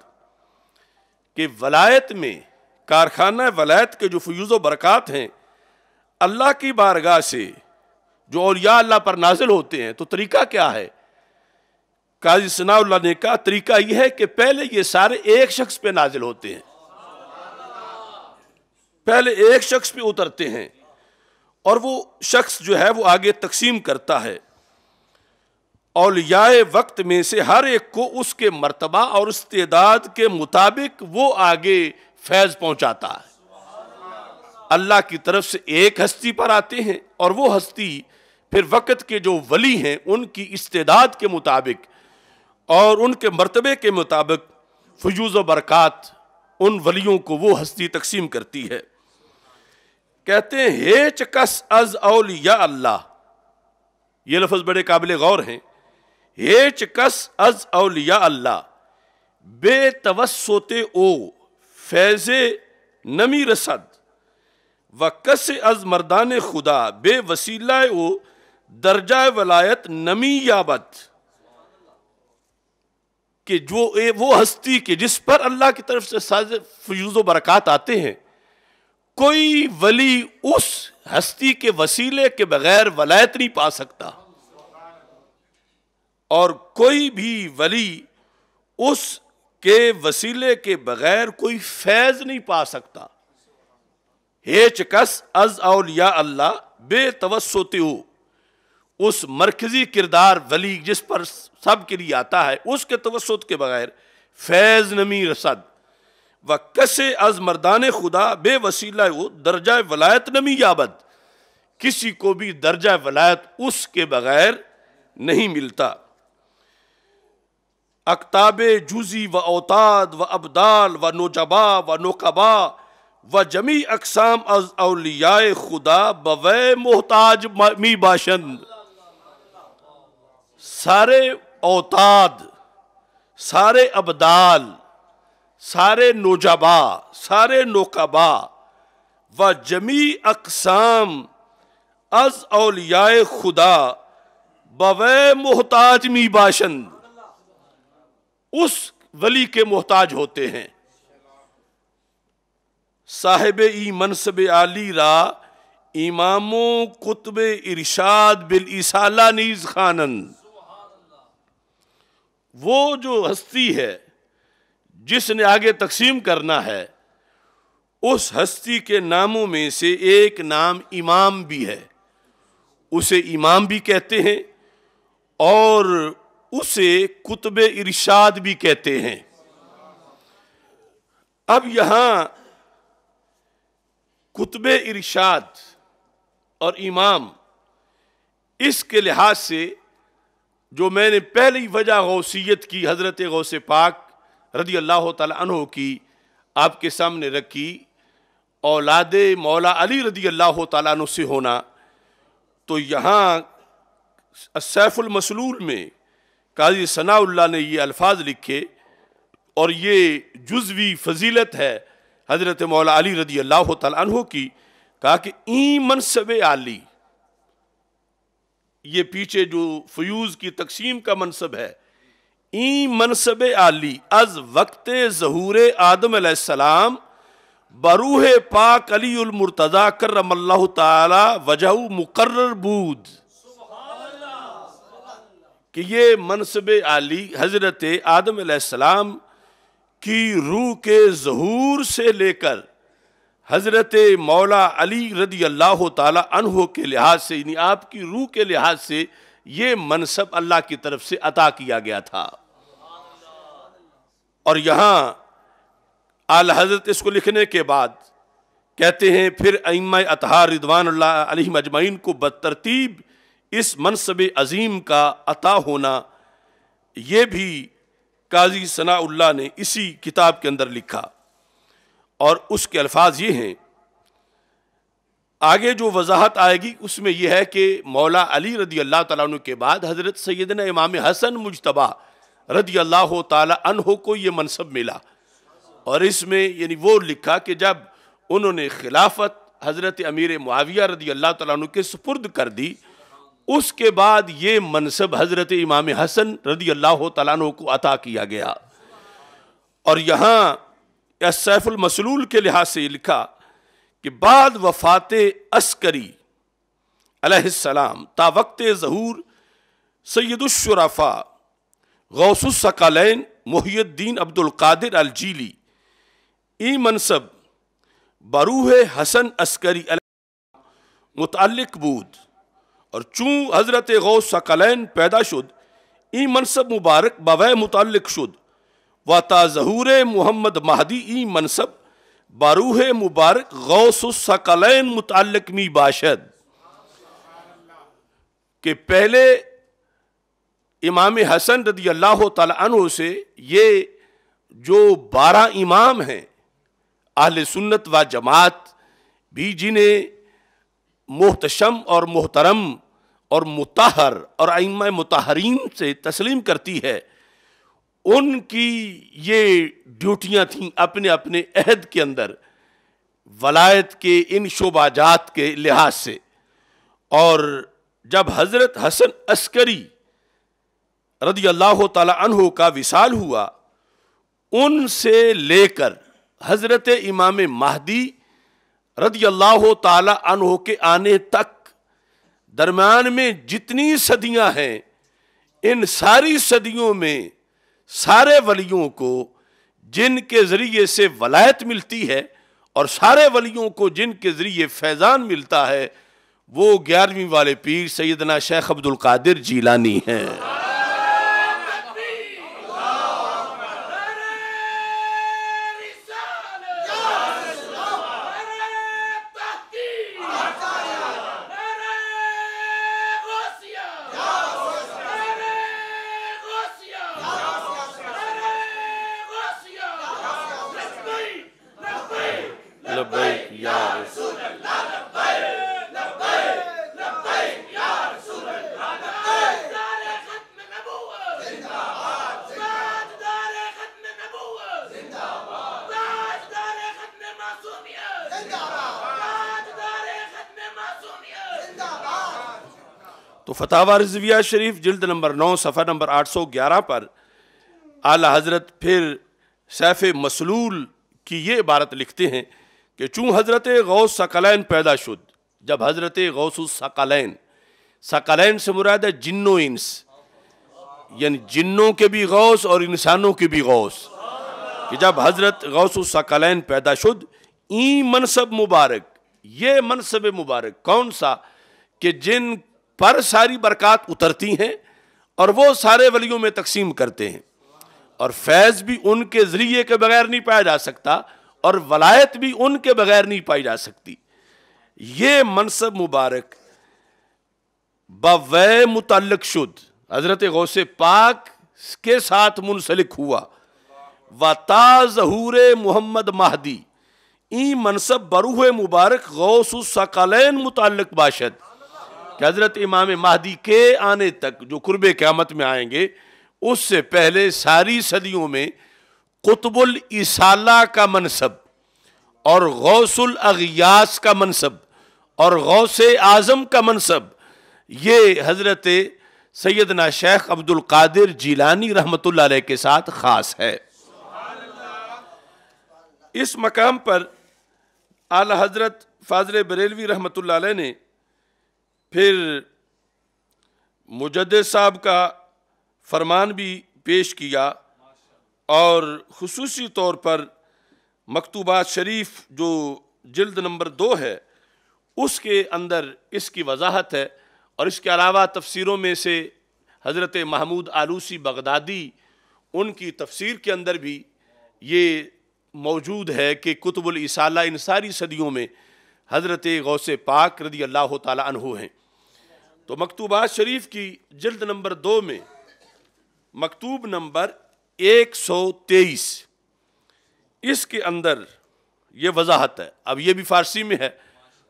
के वलायत में कारखाना वलायत के जो फ्यूज़ बरक़ात हैं अल्लाह की बारगाह से जो औलिया अल्लाह पर नाजिल होते हैं तो तरीका क्या है काजी सना ने कहा तरीका यह है कि पहले ये सारे एक शख्स पे नाजिल होते हैं पहले एक शख्स पे उतरते हैं और वो शख्स जो है वो आगे तकसीम करता है अलियाए वक्त में से हर एक को उसके मर्तबा और तदाद के मुताबिक वो आगे फैज़ पहुंचाता है अल्लाह की तरफ से एक हस्ती पर आते हैं और वो हस्ती फिर वक़्त के जो वली हैं उनकी इस्तेदाद के मुताबिक और उनके मरतबे के मुताबिक फजूज़ बरक़ात उन वलियों को वो हस्ती तकसीम करती है कहते हैं हेच कस अज अलिया अल्लाह ये लफ्ज बड़े काबिल गौर हैं हेच कस अज अलिया अल्लाह बेतवसोते ओ फैज़ नमी रसद व कस अज मरदान खुदा बे वसीला ओ दर्जा वलायत नमी याबत कि जो ए, वो हस्ती के जिस पर अल्लाह की तरफ से साज फ्यूज़ो बरक़ात आते हैं कोई वली उस हस्ती के वसीले के बगैर वलायत नहीं पा सकता और कोई भी वली उस के वसीले के बगैर कोई फैज नहीं पा सकता हे चकस अज अलिया अल्लाह बेतवसोते हो उस मरकजी किरदार वली जिस पर सब के लिए आता है उसके तवसत के बगैर फैज नमी रसद व कसे अज मरदान खुदा बे वसीला वो दर्जा वलायत नमी याबद किसी को भी दर्जा वलायत उसके बगैर नहीं मिलता अकताब जुजी व अवताद व अबदाल व नोजबा व नोकबा व जमी अकसाम अज अलिया खुदा बव मोहताज मी बाशन सारे अवताद सारे अबदाल सारे नोजाबा सारे नौकाबा व जमी अकसाम अज अलियाए खुदा बवै मोहताज मी बाशन उस वली के मोहताज होते हैं साहेब ई मनसब आली रा इमामों कुतब इरशाद बिल इसाला नीज खानन वो जो हस्ती है जिसने आगे तकसीम करना है उस हस्ती के नामों में से एक नाम इमाम भी है उसे इमाम भी कहते हैं और उसे कुतब इरशाद भी कहते हैं अब यहाँ कुतब इरशाद और इमाम इसके लिहाज से जो मैंने पहली वजह गौसीत की हज़रत गौसे पाक रदी अल्लाह तहों की आपके सामने रखी औलाद मौला अली रदी अल्लाह तु से होना तो यहाँ सैफुलमसलूल में काजी सनाउल्ला ने ये अल्फाज लिखे और ये जुजवी फजीलत है हज़रत मौला अली रदी अल्लाह तहों की कहा कि ई मनसब आली ये पीछे जो फ्यूज़ की तकसीम का मनसब है ई मनसब आली अज वक्त जहूर आदम आसमाम बरूह पाक अली करम ताला तजह मुकर्र बूद कि ये मनसब आली हज़रत आदम सलाम की रूह के जहूर से लेकर हज़रत मौला अली रदी अल्लाह तहो के लिहाज से यानी आपकी रूह के लिहाज से ये मनसब अल्लाह की तरफ से अता किया गया था और यहाँ आल हजरत इसको लिखने के बाद कहते हैं फिर अम अतहार रिदवान अजमैन को बदतरतीब इस मनसब अजीम का अता होना ये भी काजी सनाउल्ला ने इसी किताब के अंदर लिखा और उसके अल्फाज ये हैं आगे जो वजाहत आएगी उसमें यह है कि मौला अली रदी अल्लाह तु के बाद हज़रत सैदन इमाम हसन मुशतबा रदी अल्लाह तहो को ये मनसब मिला और इसमें यानी वो लिखा कि जब उन्होंने खिलाफत हज़रत अमीर मुआविया रदी अल्लाह तु के सुपुर्द कर दी उसके बाद ये मनसब हज़रत इमाम हसन रदी अल्लाह तु को अता किया गया और यहाँ सैफुलमसलूल के लिहाज से लिखा कि बाद वफात अस्करी अलैहिस्सलाम ता वक्त ज़हूर सैदुलशराफ़ा अब्दुल कादिर अल अलजीली ई मनसब बरूह हसन अस्करी मुतलक बूद और चूँ हज़रत गौसकलैन पैदा शुद ई मनसब मुबारक बवै मुतलक शुद व ताजहूर मोहम्मद महदी ई मनसब बारूह मुबारक गौसकलैन मुतलक मी बाशद के पहले इमाम हसन रदी अल्लाह तु से ये जो बारह इमाम हैं अहल सुन्नत व जमात भी जिन्हें मोहतशम और मोहतरम और मतहर और आइम मतहरीन से तस्लीम करती है उनकी ये ड्यूटियाँ थीं अपने अपने अहद के अंदर वलायत के इन शोबाजात के लिहाज से और जब हज़रत हसन अस्करी रदी अल्लाह तहों का विशाल हुआ उनसे लेकर हज़रत इमाम महदी रदी अल्लाह तहु के आने तक दरम्यान में जितनी सदियां हैं इन सारी सदियों में सारे वलियों को जिनके ज़रिए से वलायत मिलती है और सारे वलियों को जिनके ज़रिए फैज़ान मिलता है वो ग्यारहवीं वाले पीर सैदना शेख अब्दुल कादिर जीलानी हैं तो फतावा रजविया शरीफ जल्द नंबर नौ सफर नंबर आठ सौ ग्यारह पर आला हज़रत फिर सैफ़ मसलूल की ये इबारत लिखते हैं कि चूँ हज़रत गौ सकलैन पैदा शुद जब हज़रत गौसकलैन सकलैन से मुराद है जिन्नो इंस यानी जिन्नों के भी गौस और इंसानों के भी गौस कि जब हज़रत गौसकलैन पैदा शुद ई मनसब मुबारक ये मनसब मुबारक कौन सा कि जिन पर सारी बरकत उतरती हैं और वो सारे वलियों में तकसीम करते हैं और फैज़ भी उनके ज़रिए के बगैर नहीं पाया जा सकता और वलायत भी उनके बगैर नहीं पाई जा सकती ये मनसब मुबारक बवै मुतलक शुद हज़रत गौस पाक के साथ मुनसलिक हुआ व ताजहूर मोहम्मद महदी ई मनसब बरूह मुबारक गौसकलैन मुतलक बाशद कि हज़रत इमाम महदी के आने तक जो कुर्ब क़्यामत में आएंगे उससे पहले सारी सदियों में कुतबुल इसाला का मनसब और गौसुल अगियास का मनसब और गौस आज़म का मनसब ये हज़रत सैदना शेख अब्दुल कादिर जीलानी रहमत के साथ ख़ास है इस मकाम पर आला हज़रत फाजल बरेलवी रहमत ने फिर मुजद साहब का फरमान भी पेश किया और खसूस तौर पर मकतूबा शरीफ जो जल्द नंबर दो है उसके अंदर इसकी वजाहत है और इसके अलावा तफसीरों में से हज़रत महमूद आलूसी बगदादी उनकी तफसीर के अंदर भी ये मौजूद है कि कुतुबुल इसाला इन सारी सदियों में हज़रत गौस पाक रदी अल्लाह तु हैं तो मकतूबा शरीफ की जल्द नंबर दो में मकतूब नंबर एक सौ तेईस इसके अंदर ये वजाहत है अब ये भी फारसी में है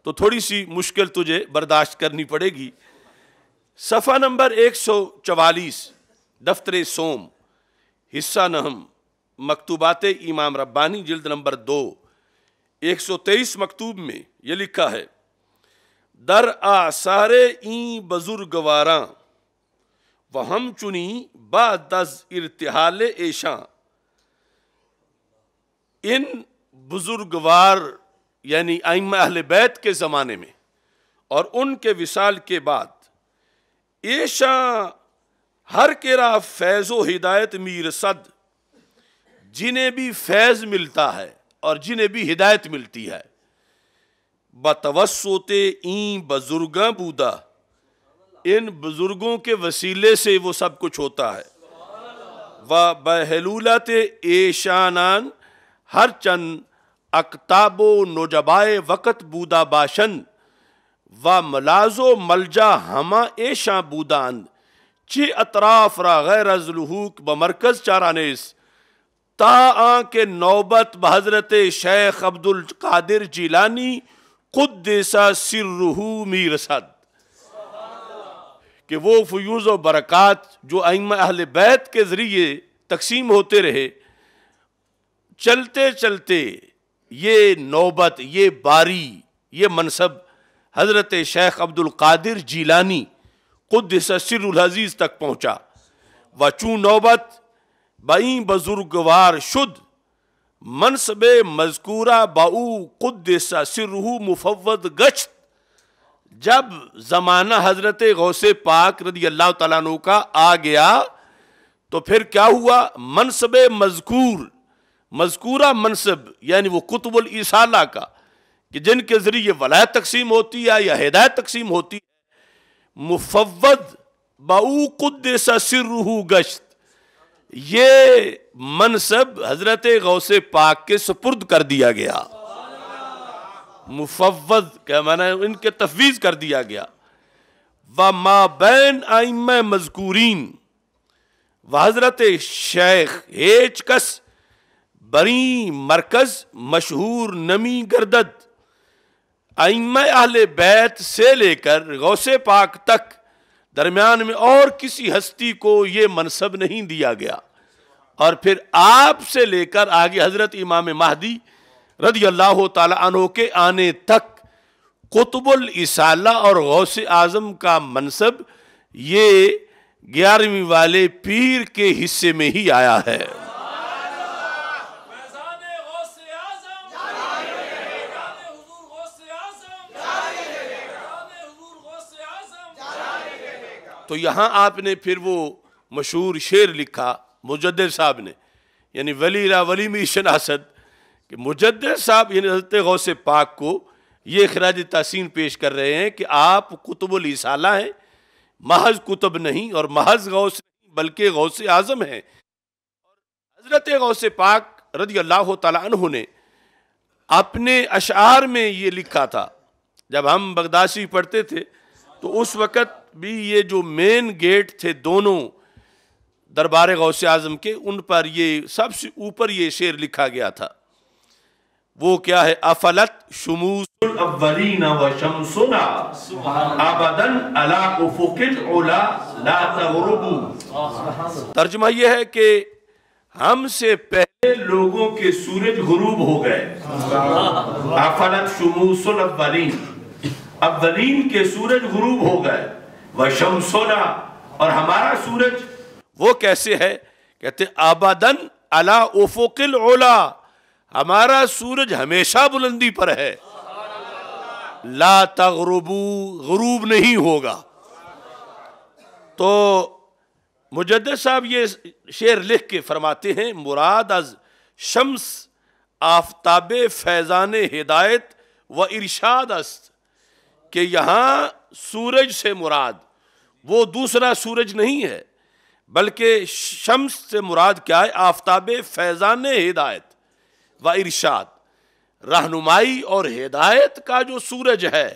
तो थोड़ी सी मुश्किल तुझे बर्दाश्त करनी पड़ेगी सफ़ा नंबर एक सौ चवालीस दफ्तर सोम हिस्सा नहम मकतूबात इमाम रब्बानी जल्द नंबर दो एक सौ तेईस मकतूब में ये लिखा है दर आ सारे ई बजुर्गवार व हम चुनी बा दस इरतहाल ऐशा इन बुजुर्गवार यानी आइम अहल बैत के ज़माने में और उनके विशाल के बाद ऐशा हर के रा फैज़ व हिदायत मीर सद जिन्हें भी फैज़ मिलता है और जिन्हें भी हिदायत मिलती है बतवसोते ई बुजुर्गा बूदा इन बुज़ुर्गों के वसीले से वो सब कुछ होता है व बहलूलत एशानान हर चंद अकताबो नोजबाए वक़त बूदा बाशन व मलाजो मलजा हमा एशा बूदान चे अतराफ रा गैर जलहूक ब मरकज़ चारानेस ता के नौबत बजरत शेख अब्दुल कादिर जीलानी खुद देसा मी मीरसद कि वो फ्यूज़ और बरक़ात जो आइम अहल बैत के ज़रिए तकसीम होते रहे चलते चलते ये नौबत ये बारी ये मनसब हज़रत शेख अब्दुल कादिर जीलानी खुद सिरजीज़ तक पहुँचा व चूँ नौबत बई बुजुर्गवार शुद्ध मनसब मजकूरा बाऊ कुदस सिरहू मुफवद गश्त जब ज़माना हज़रत गौसे पाक रदी अल्लाह तु का आ गया तो फिर क्या हुआ मनसब मजकूर मजकूरा मनसब यानी वो कुतुबुल ईसाला का कि जिनके ज़रिए वलायत तकसीम होती है या हिदायत तकसीम होती है मुफवत बाऊ कुदस सिरहू गश्त ये मनसब हजरत गौसे पाक के सुपुर्द कर दिया गया मुफवद क्या माना है इनके तफवीज़ कर दिया गया व माबैन आइम मजकूरीन व हजरत शेख कस बरी मरकज़ मशहूर नमी गर्दत आइम आहले बैत से लेकर गौसे पाक तक दरमियान में और किसी हस्ती को ये मनसब नहीं दिया गया और फिर आपसे लेकर आगे हजरत इमाम महदी रदी अल्लाह तहो के आने तक कुतुबुल इसाला और गौस आज़म का मनसब ये ग्यारहवीं वाले पीर के हिस्से में ही आया है तो यहाँ आपने फिर वो मशहूर शेर लिखा मुजद साहब ने यानी वली रा वली मी शनासद असद कि मुजद साहब यानी हजरत गौस पाक को ये खराज तहसिन पेश कर रहे हैं कि आप कुतुबुल हैं महज कुतुब नहीं और महज गौस नहीं बल्कि गौस आज़म हैं हजरत गौस पाक रज़ी अल्लाह तु ने अपने अशार में ये लिखा था जब हम बगदासी पढ़ते थे तो उस वक़्त भी ये जो मेन गेट थे दोनों दरबार गौस आज़म के उन पर ये सबसे ऊपर ये शेर लिखा गया था वो क्या है अफलत तर्जमा यह है कि हमसे पहले लोगों के सूरज गुरूब हो गए अफलत शमूसुल अव्वलीन अवलीन के सूरज गुरूब हो गए वह शमसोना और हमारा सूरज वो कैसे है कहते आबादन अला ओफोकिल ओला हमारा सूरज हमेशा बुलंदी पर है ला तगरुबू गरूब नहीं होगा तो मुजद साहब ये शेर लिख के फरमाते हैं मुराद अज शम्स आफ्ताब फैज़ान हिदायत व इरशाद अस्त कि यहाँ सूरज से मुराद वो दूसरा सूरज नहीं है बल्कि शम्स से मुराद क्या है आफ्ताब फैज़ान हिदायत व इरशाद रहनुमाई और हिदायत का जो सूरज है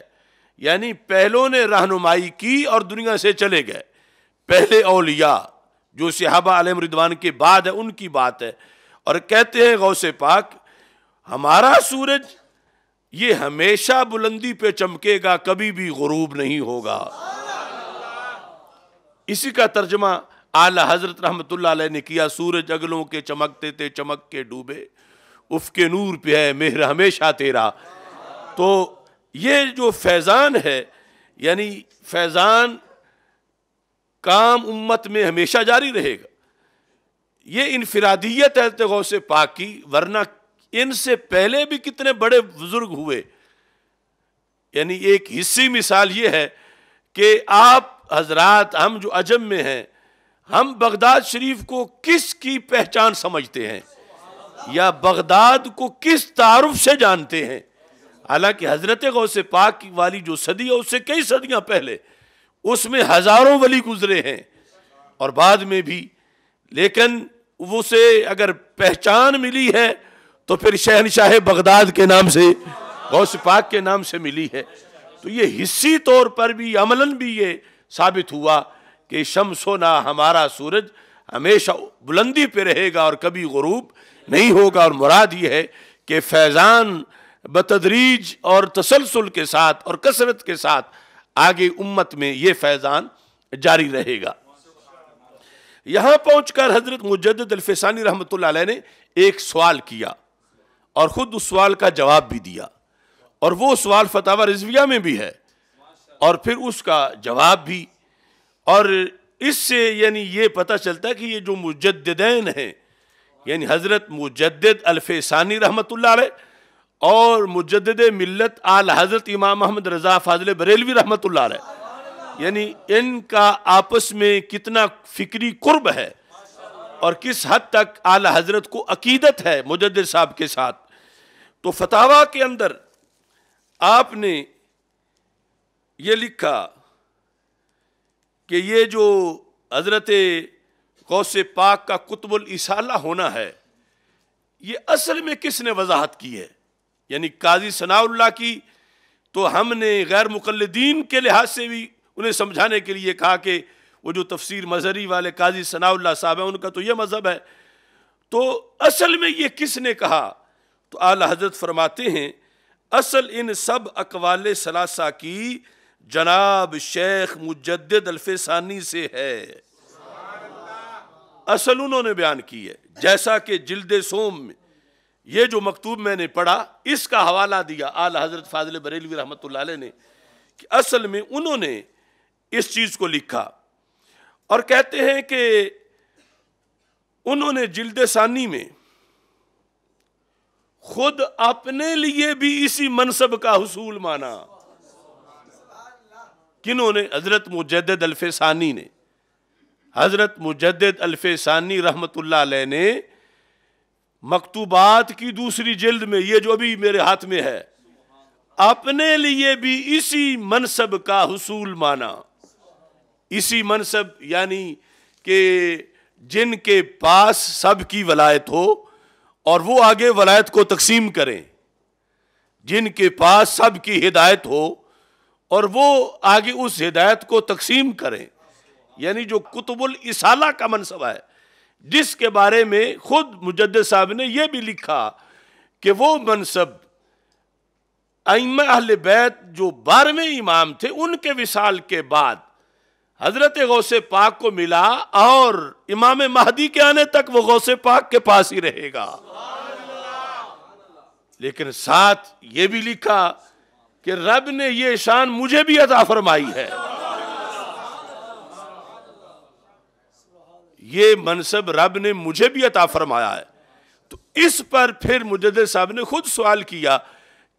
यानी पहलों ने रहनुमाई की और दुनिया से चले गए पहले औलिया जो सिहाबा आलम रिदवान के बाद है उनकी बात है और कहते हैं गौ से पाक हमारा सूरज ये हमेशा बुलंदी पे चमकेगा कभी भी गरूब नहीं होगा इसी का तर्जमा आला हजरत रहमत ने किया सूरज अगलों के चमकते थे चमक के डूबे उफ के नूर पे है मेहर हमेशा तेरा तो ये जो फैज़ान है यानी फैज़ान काम उम्मत में हमेशा जारी रहेगा ये इनफरादियत है तो गौ से पाकि वरना इनसे पहले भी कितने बड़े बुजुर्ग हुए यानी एक हिस्सी मिसाल ये है कि आप हजरात हम जो अजम में हैं हम बगदाद शरीफ को किस की पहचान समझते हैं या बगदाद को किस तारुफ से जानते हैं हालांकि हजरत से पाक वाली जो सदी है उससे कई सदियां पहले उसमें हज़ारों वली गुजरे हैं और बाद में भी लेकिन से अगर पहचान मिली है तो फिर शहनशाह बगदाद के नाम से गौश पाक के नाम से मिली है तो ये हिस्सी तौर पर भी अमलन भी ये साबित हुआ कि शमसोना हमारा सूरज हमेशा बुलंदी पे रहेगा और कभी गरूब नहीं होगा और मुराद ये है कि फैज़ान बतदरीज और तसलसल के साथ और कसरत के साथ आगे उम्मत में ये फैज़ान जारी रहेगा यहाँ पहुँच कर हज़रत मुजद रहमत ने एक सवाल किया और ख़ुद उस सवाल का जवाब भी दिया और वो सवाल फतावा रिजविया में भी है और फिर उसका जवाब भी और इससे यानी ये पता चलता है कि ये जो मुजदैन हैं यानी हज़रत मुजद अलफ़ानी रहमत और मुजद मिलत आल हज़रत इमाम अहमद रज़ा फाजल बरेलवी रहमत ला यानी इनका आपस में कितना फ़िक्री कुर्ब है और किस हद तक आला हज़रत को अकीदत है मुजद साहब के साथ तो फतावा के अंदर आपने ये लिखा कि ये जो हज़रत गौस पाक का कुतबुल इसाला होना है ये असल में किसने वजाहत की है यानी काजी सनाउल्ला की तो हमने गैर मुकलदीन के लिहाज से भी उन्हें समझाने के लिए कहा कि वो जो तफसीर मजहरी वाले काजी सनाउल्ला साहब हैं उनका तो ये मज़हब है तो असल में ये किसने कहा तो आल हजरत फरमाते हैं असल इन सब अकवाल सलासा की जनाब शेख मुजद अल्फानी से है असल उन्होंने बयान की है जैसा कि जिल्द सोम में ये जो मकतूब मैंने पढ़ा इसका हवाला दिया आल हजरत फाजिल बरेलवी रहमत ने कि असल में उन्होंने इस चीज़ को लिखा और कहते हैं कि उन्होंने जिल्द सानी में खुद अपने लिए भी इसी मनसब का हसूल माना किन्होंने हजरत मुजद सानी ने हजरत मुजद सानी रहमत ने मकतूबात की दूसरी जल्द में ये जो अभी मेरे हाथ में है अपने लिए भी इसी मनसब का हसूल माना इसी मनसब यानी कि जिनके पास सब की वलायत हो और वो आगे वलायत को तकसीम करें जिनके पास सब की हिदायत हो और वो आगे उस हिदायत को तकसीम करें यानी जो कुतुबुल इसाला का मनसबा है जिसके बारे में खुद मुजद साहब ने यह भी लिखा कि वो मनसब अहल बैत जो बारहवें इमाम थे उनके विशाल के बाद हजरत गौसे पाक को मिला और इमाम महदी के आने तक वो गौसे पाक के पास ही रहेगा लेकिन साथ ये भी लिखा कि रब ने ये शान मुझे भी अता फरमाई है ये मनसब रब ने मुझे भी अता फरमाया है तो इस पर फिर मुजद साहब ने खुद सवाल किया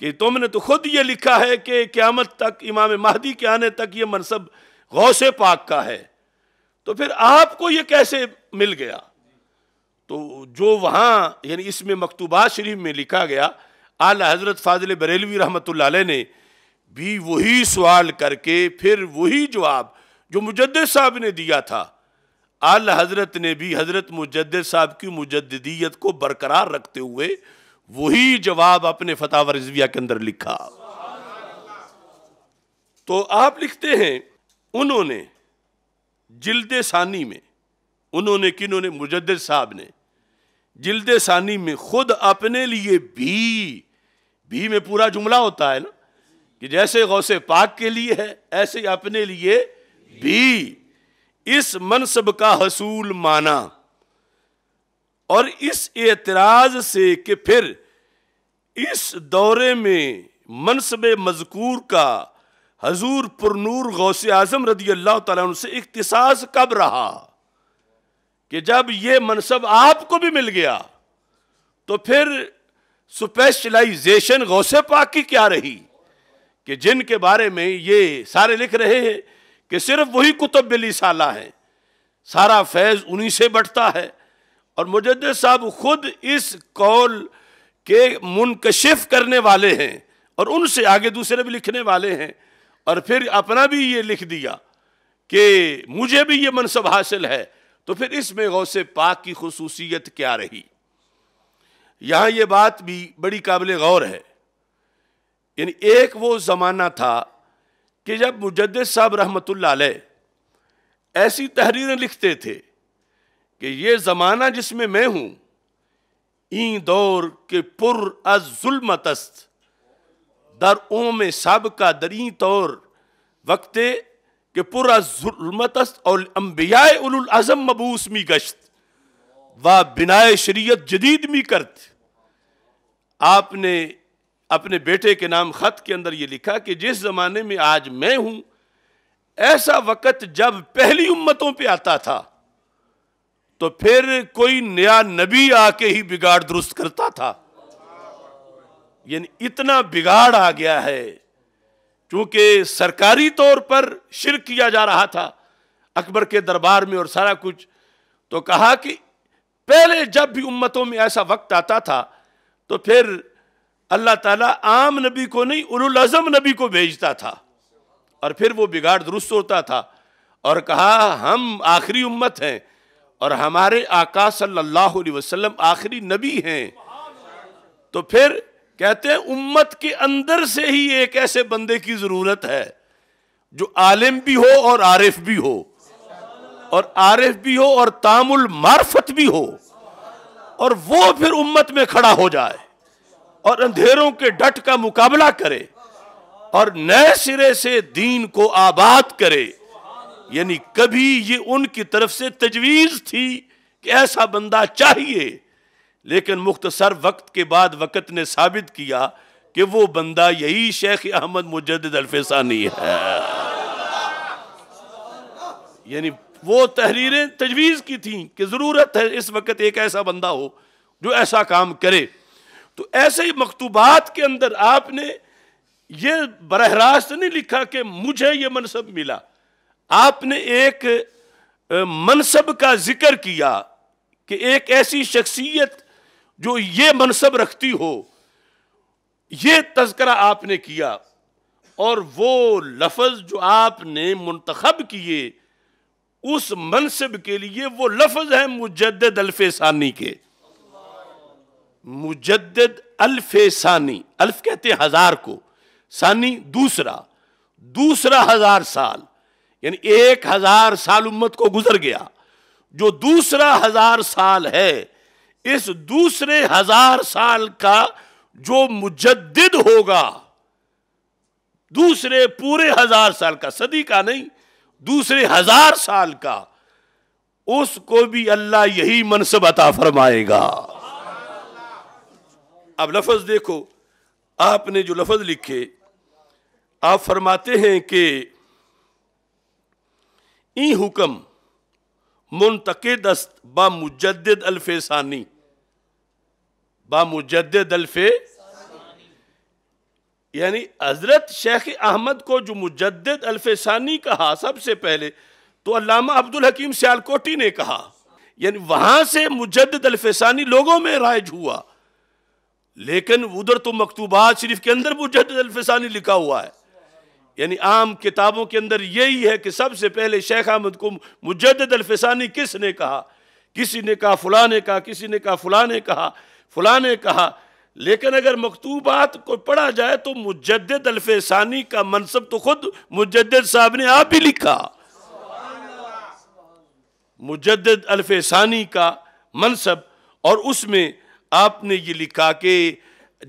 कि तुमने तो खुद ये लिखा है कि क्यामत तक इमाम महदी के आने तक ये मनसब गौसे पाक का है तो फिर आपको ये कैसे मिल गया तो जो वहाँ यानी इसमें मकतूबा शरीफ में लिखा गया आला हज़रत फाजिल बरेलवी रहमत ने भी वही सवाल करके फिर वही जवाब जो मुजद साहब ने दिया था आला हज़रत ने भी हज़रत मुजद साहब की मुजदीत को बरकरार रखते हुए वही जवाब अपने फताह रजविया के अंदर लिखा तो आप लिखते हैं उन्होंने जिल्द सानी में उन्होंने किन्होंने मुजद साहब ने जिल्द सानी में खुद अपने लिए भी भी में पूरा जुमला होता है ना कि जैसे गौसे पाक के लिए है ऐसे अपने लिए भी इस मनसब का हसूल माना और इस एतराज से कि फिर इस दौरे में मनसब मजकूर का हजूर पुरनूर गौस आजम रदी अल्लाह तुम से इकतसास कब रहा कि जब ये मनसब आपको भी मिल गया तो फिर स्पेशलाइजेशन गौसे पाक की क्या रही कि जिनके बारे में ये सारे लिख रहे हैं कि सिर्फ वही कुतुब साला है सारा फैज़ उन्हीं से बटता है और मुजद साहब खुद इस कौल के मुनकशिफ करने वाले हैं और उनसे आगे दूसरे भी लिखने वाले हैं और फिर अपना भी ये लिख दिया कि मुझे भी ये मनसब हासिल है तो फिर इसमें गौ से पाक की खसूसियत क्या रही यहां ये बात भी बड़ी काबिल गौर है यानी एक वो ज़माना था कि जब मुजद साहब रहमत ऐसी तहरीरें लिखते थे कि ये ज़माना जिसमें मैं हूं ई दौर के पुर अजुलमतस्त दर ओम सब का दरी तौर वक्त के पूरा जुलमत और अम्बियाए उलज़म मबूस मी गश्त व बिनाए शरीयत जदीद मी करत आपने अपने बेटे के नाम ख़त के अंदर ये लिखा कि जिस ज़माने में आज मैं हूं ऐसा वक़्त जब पहली उम्मतों पे आता था तो फिर कोई नया नबी आके ही बिगाड़ दुरुस्त करता था यानी इतना बिगाड़ आ गया है क्योंकि सरकारी तौर पर शिर किया जा रहा था अकबर के दरबार में और सारा कुछ तो कहा कि पहले जब भी उम्मतों में ऐसा वक्त आता था तो फिर अल्लाह ताला आम नबी को नहीं उलुल अज़म नबी को भेजता था और फिर वो बिगाड़ दुरुस्त होता था और कहा हम आखिरी उम्मत हैं और हमारे आका सल्लल्लाहु अलैहि वसल्लम आखिरी नबी हैं तो फिर कहते हैं उम्मत के अंदर से ही एक ऐसे बंदे की ज़रूरत है जो आलिम भी हो और आरिफ भी हो और आरिफ भी हो और तामुल मार्फत भी हो और वो फिर उम्मत में खड़ा हो जाए और अंधेरों के डट का मुकाबला करे और नए सिरे से दीन को आबाद करे यानी कभी ये उनकी तरफ से तजवीज़ थी कि ऐसा बंदा चाहिए लेकिन मुख्तसर वक्त के बाद वक़्त ने साबित किया कि वो बंदा यही शेख अहमद मुजद अल्फानी है यानी वो तहरीरें तजवीज़ की थी कि ज़रूरत है इस वक्त एक ऐसा बंदा हो जो ऐसा काम करे तो ऐसे ही मकतूबात के अंदर आपने ये बरह रास्त नहीं लिखा कि मुझे ये मनसब मिला आपने एक मनसब का जिक्र किया कि एक ऐसी शख्सियत जो ये मनसब रखती हो ये तस्करा आपने किया और वो लफज जो आपने मुंतखब किए उस मनसब के लिए वो लफज है मुजद सानी के मुजद सानी अल्फ कहते हैं हजार को सानी दूसरा दूसरा हजार साल यानी एक हजार साल उम्मत को गुजर गया जो दूसरा हजार साल है इस दूसरे हजार साल का जो मुजद होगा दूसरे पूरे हजार साल का सदी का नहीं दूसरे हजार साल का उसको भी अल्लाह यही मनसब अता फरमाएगा अब लफज देखो आपने जो लफज लिखे आप फरमाते हैं कि ई हुक्म मुनतकद अस्त बा मुजद अल्फ़े सानी बा मुजद अल्फ़े यानी हज़रत शेख अहमद को जो मुजद अल्फ़े सानी कहा सबसे पहले तो अलामा अब्दुल हकीम सियालकोटी ने कहा यानी वहां से मुजद अल्फसानी लोगों में राइज हुआ लेकिन उधर तो मकतूबात शरीफ के अंदर मुजद अल्फसानी लिखा हुआ है यानी आम किताबों के अंदर यही है कि सबसे पहले शेख अहमद को मुजद अलफसानी किसने कहा किसी ने कहा फुला ने कहा किसी ने कहा फुला ने कहा फुला ने कहा लेकिन अगर मकतूबात को पढ़ा जाए तो मुजद अलफसानी का मनसब तो खुद मुजद साहब ने आप ही लिखा मुजद अलफसानी का मनसब और उसमें आपने ये लिखा कि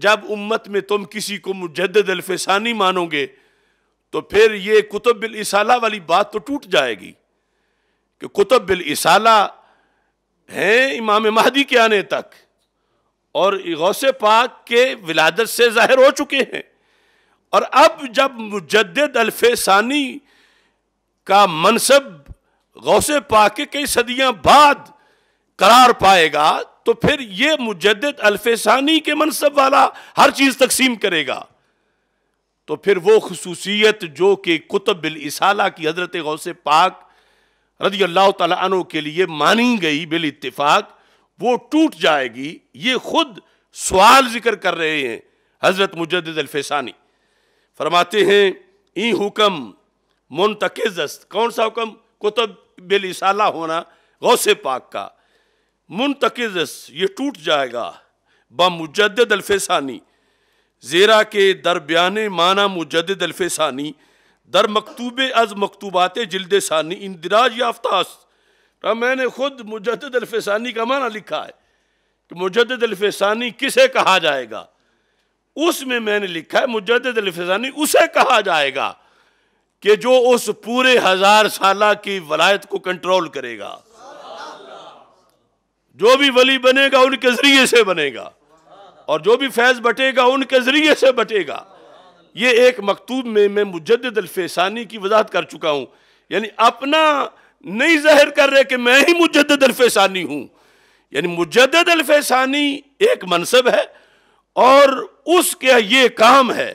जब उम्मत में तुम किसी को मुजद अलफसानी मानोगे तो फिर ये कुतुब बिल इसाला वाली बात तो टूट जाएगी कि कुतुब बिल इसाला हैं इमाम महदी के आने तक और गौसे पाक के विलादत से ज़ाहिर हो चुके हैं और अब जब मुजद अल्फानी का मनसब गौसे पाक के कई सदियां बाद करार पाएगा तो फिर ये मुजद अल्फानी के मनसब वाला हर चीज़ तकसीम करेगा तो फिर वो खसूसियत जो कि कुतब बिल इसाला की हज़रत गौस पाक रजी अल्लाह तु के लिए मानी गई बिल इतफ़ाक़ वो टूट जाएगी ये खुद सवाल जिक्र कर रहे हैं हज़रत मुजदानी फरमाते हैं ई हुक्म मुंतकस्त कौन सा हुक्म कुतब बिल इसाला होना गौस पाक का मुंतकस्त ये टूट जाएगा बमुजद जेरा के बयान माना मुजद अल्फ़ानी दर मकतूब अज मकतूबात जल्द सानी इंदिराज याफ्ता का मैंने खुद मुजद सानी का माना लिखा है कि मुजद सानी किसे कहा जाएगा उसमें मैंने लिखा है मुजद अल्फ़ानी उसे कहा जाएगा कि जो उस पूरे हज़ार साल की वलायत को कंट्रोल करेगा जो भी वली बनेगा उनके ज़रिए से बनेगा और जो भी फैज़ बटेगा उनके ज़रिए से बटेगा ये एक मकतूब में मैं मुजदानी की वजाहत कर चुका हूँ यानी अपना नहीं जाहिर कर रहे कि मैं ही मुजदानी हूं हूँ यानी मुजदानी एक मनसब है और उसके ये काम है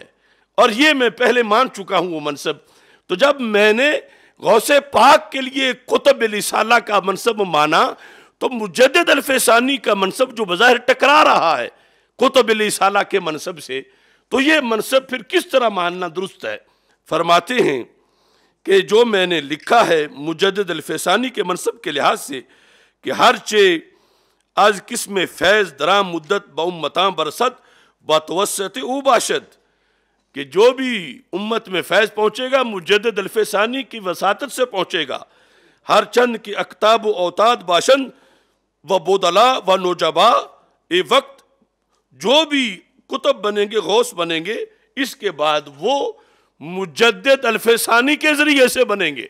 और ये मैं पहले मान चुका हूँ वो मनसब तो जब मैंने गौसे पाक के लिए कुतब का मनसब माना तो मुजद का मनसब जो बाहर टकरा रहा है कुतबिल साला के मनसब से तो ये मनसब फिर किस तरह मानना दुरुस्त है फरमाते हैं कि जो मैंने लिखा है मुजद अलफेसानी के मनसब के लिहाज से कि हर चे आज किस्म फैज़ दरा मुद्दत बमता बरसत बतवसत उबाशद कि जो भी उम्मत में फैज़ पहुँचेगा मुजद अलफेसानी की वसात से पहुँचेगा हर चंद की अकताब अवताद बाशन व बोदला व नौजबा ए वक्त जो भी कुतुब बनेंगे गौस बनेंगे इसके बाद वो मुजद अल्फानी के ज़रिए से बनेंगे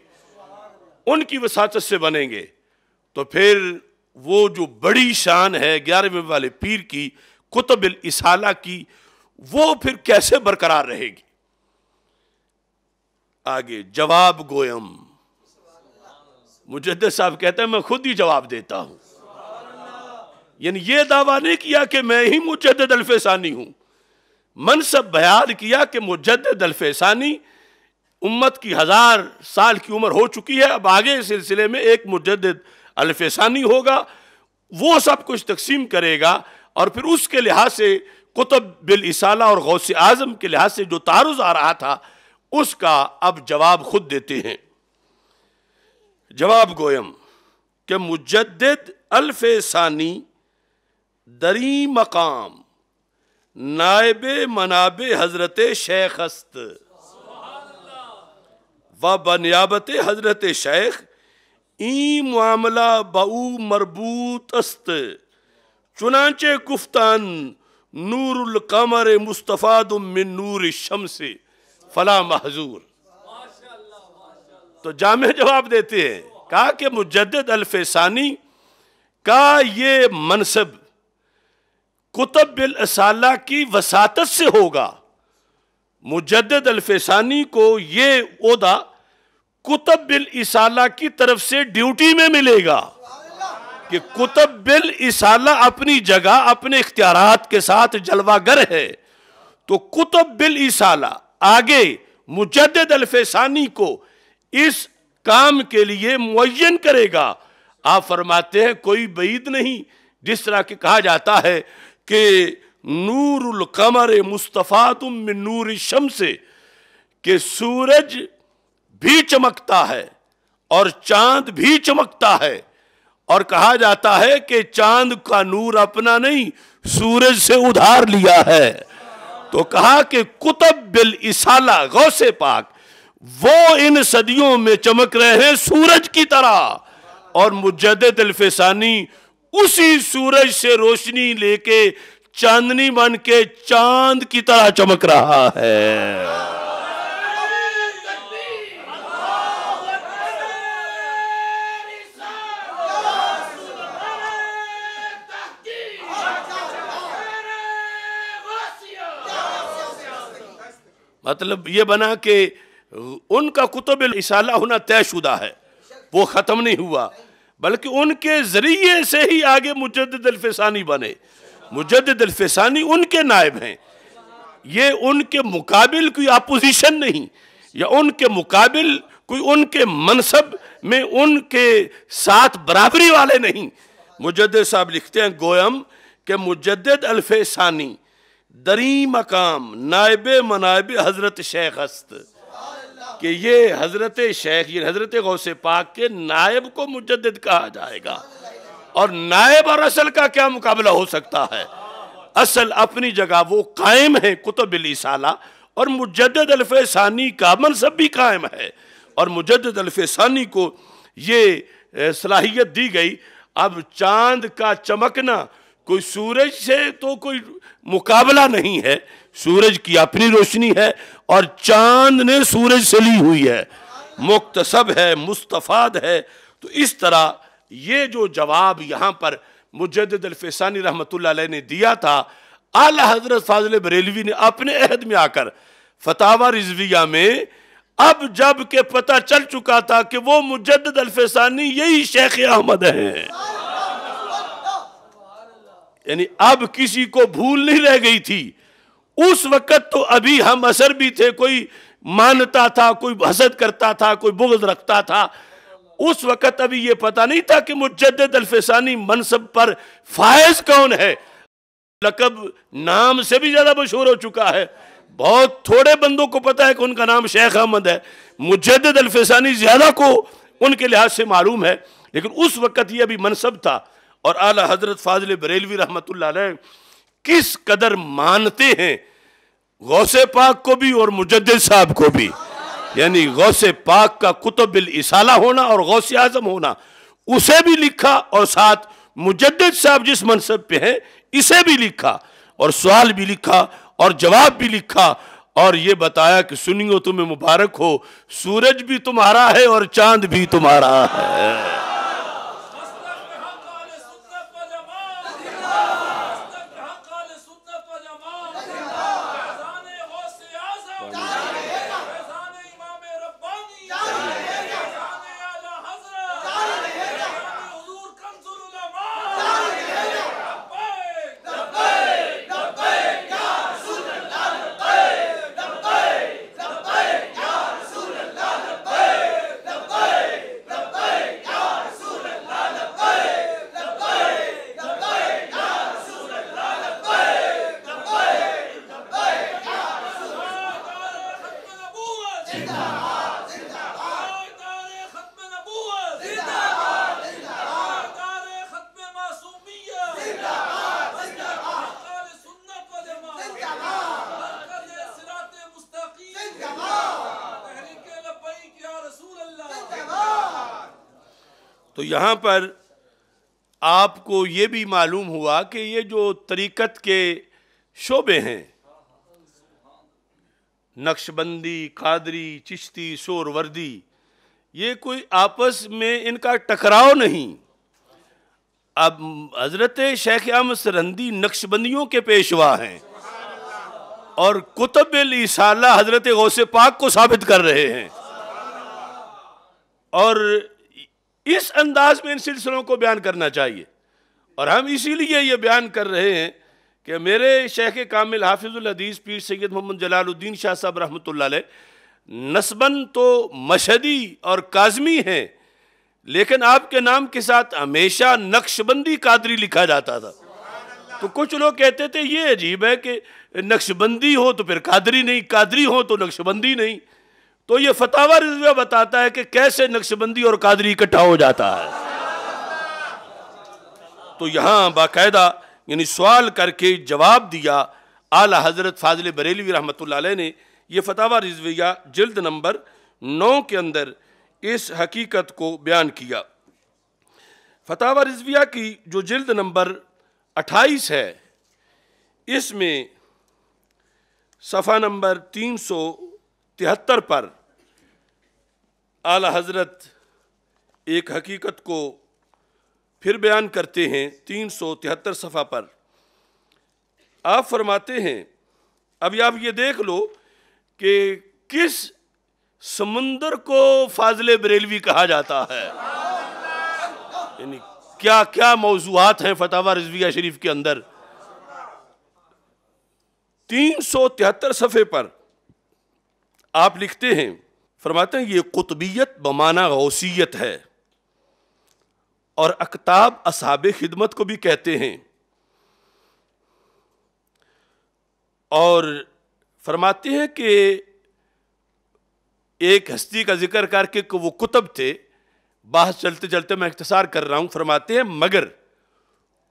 उनकी वसात से बनेंगे तो फिर वो जो बड़ी शान है ग्यारहवें वाले पीर की कुतुब इसाला की वो फिर कैसे बरकरार रहेगी आगे जवाब गोयम मुजद साहब कहते हैं मैं खुद ही जवाब देता हूं यानी यह दावा नहीं किया कि मैं ही मुजद दलफेसानी हूं मनसब बयान किया कि मुजद दलफेसानी उम्मत की हज़ार साल की उम्र हो चुकी है अब आगे सिलसिले में एक मुजद अलफेसानी होगा वो सब कुछ तकसीम करेगा और फिर उसके लिहाज से कुतुब बिल इसाला और गौस आज़म के लिहाज से जो तारुज आ रहा था उसका अब जवाब खुद देते हैं जवाब गोयम के मुजद अलफेसानी दरी मकाम नायब मनाब हजरत शेखस्त व बनियाबत हजरत शेख ई मामला बऊ मरबूत अस्त चुनाचे कुफ्तान नूरुल कमर मुस्तफ़ाद मिन नूर से फला महजूर तो जाम जवाब देते हैं कहा कि मुजद अल्फानी का ये मनसब कुतब असाला की वसात से होगा मुजद अलफसानी को ये उदा कुतब बिल इसाला की तरफ से ड्यूटी में मिलेगा कि कुतब बिल इसाला अपनी जगह अपने इख्तियार के साथ जलवागर है तो कुतब बिल इसाला आगे मुजद अलफसानी को इस काम के लिए मुन करेगा आप फरमाते हैं कोई बईद नहीं जिस तरह के कहा जाता है कि नूरुल कमर मुस्तफ़ा तुम में नूर शम से कि सूरज भी चमकता है और चांद भी चमकता है और कहा जाता है कि चांद का नूर अपना नहीं सूरज से उधार लिया है तो कहा कि कुतब बिल इसाला गौसे पाक वो इन सदियों में चमक रहे हैं सूरज की तरह और मुजद अल्फसानी उसी सूरज से रोशनी लेके चांदनी बन के चांद की तरह चमक रहा है मतलब ये बना के उनका कुतुब इशाला होना तयशुदा है वो ख़त्म नहीं हुआ बल्कि उनके ज़रिए से ही आगे मुजदानी बने मुजदानी उनके नायब हैं ये उनके मुकाबिल कोई अपोजिशन नहीं या उनके मुकाबिल कोई उनके मनसब में उनके साथ बराबरी वाले नहीं मुजद साहब लिखते हैं गोयम के मुजद अल्फ़ानी दरी मकाम नायब मनायब हज़रत शेख हस्त कि ये हज़रत शेख ये हज़रत गौसे पाक के नायब को मुजद कहा जाएगा और नायब और असल का क्या मुकाबला हो सकता है असल अपनी जगह वो कायम है कुतुब साला और मुजद अल्फ़ सानी का मनसब भी कायम है और मुजद अल्फ़ सानी को ये सलाहियत दी गई अब चांद का चमकना कोई सूरज से तो कोई मुकाबला नहीं है सूरज की अपनी रोशनी है और चांद ने सूरज से ली हुई है सब है मुस्तफ़ाद है तो इस तरह ये जो जवाब यहाँ पर मुजदानी रहमत ने दिया था आला हजरत फाजिल बरेलवी ने अपने अहद में आकर फतावा रिजविया में अब जब के पता चल चुका था कि वो मुजद अल्फानी यही शेख अहमद है यानी अब किसी को भूल नहीं रह गई थी उस वक़्त तो अभी हम असर भी थे कोई मानता था कोई हसद करता था कोई बुगज रखता था उस वक़्त अभी ये पता नहीं था कि मुजद अल्फसानी मनसब पर फायज कौन है लकब नाम से भी ज़्यादा मशहूर हो चुका है बहुत थोड़े बंदों को पता है कि उनका नाम शेख अहमद है मुजद अल्फसानी ज़्यादा को उनके लिहाज से मालूम है लेकिन उस वक़्त ये अभी मनसब था और आला हज़रत फाजल बरेलवी रहमत किस कदर मानते हैं गौसे पाक को भी और मुजद साहब को भी यानी गौसे पाक का कुतुबिल इसाला होना और गौस आजम होना उसे भी लिखा और साथ मुजद साहब जिस मनसब पे हैं इसे भी लिखा और सवाल भी लिखा और जवाब भी लिखा और ये बताया कि सुनियो तुम्हें मुबारक हो सूरज भी तुम्हारा है और चांद भी तुम्हारा है तो यहाँ पर आपको ये भी मालूम हुआ कि ये जो तरीक़त के शोबे हैं नक्शबंदी कादरी चिश्ती शोरवर्दी ये कोई आपस में इनका टकराव नहीं अब हज़रत शेख आम सरंदी नक्शबंदियों के पेशवा हैं और कुतब इसाला हज़रत गौसे पाक को साबित कर रहे हैं और इस अंदाज में इन सिलसिलों को बयान करना चाहिए और हम इसीलिए ये बयान कर रहे हैं कि मेरे शेख कामिल हाफिजुल हदीस पीर सैयद मोहम्मद जलालुद्दीन शाह साहब रहमत नस्बन तो मशदी और काजमी हैं लेकिन आपके नाम के साथ हमेशा नक्शबंदी कादरी लिखा जाता था तो कुछ लोग कहते थे ये अजीब है कि नक्शबंदी हो तो फिर कादरी नहीं कादरी हो तो नक्शबंदी नहीं तो ये फतावा रिजविया बताता है कि कैसे नक्शबंदी और कादरी इकट्ठा हो जाता है तो यहां बाकायदा यानी सवाल करके जवाब दिया आला हजरत फाजिल बरेली रहमत ने यह फतावा रिजविया जल्द नंबर नौ के अंदर इस हकीकत को बयान किया फतावा रिजविया की जो जल्द नंबर अट्ठाईस है इसमें सफ़ा नंबर तीन सौ तिहत्तर पर आला हज़रत एक हकीकत को फिर बयान करते हैं तीन सौ तिहत्तर सफ़ा पर आप फरमाते हैं अभी आप ये देख लो कि किस समुंदर को फाजले बरेलवी कहा जाता है यानी क्या क्या मौजूद हैं फतावा रजविया शरीफ के अंदर तीन सौ तिहत्तर सफ़े पर आप लिखते हैं फरमाते हैं ये कुतबियत बमाना गौसीत है और अकताब असाब खिदमत को भी कहते हैं और फरमाते हैं कि एक हस्ती का जिक्र करके कि वो कुतब थे बाहर चलते चलते मैं इख्तसार कर रहा हूं फरमाते हैं मगर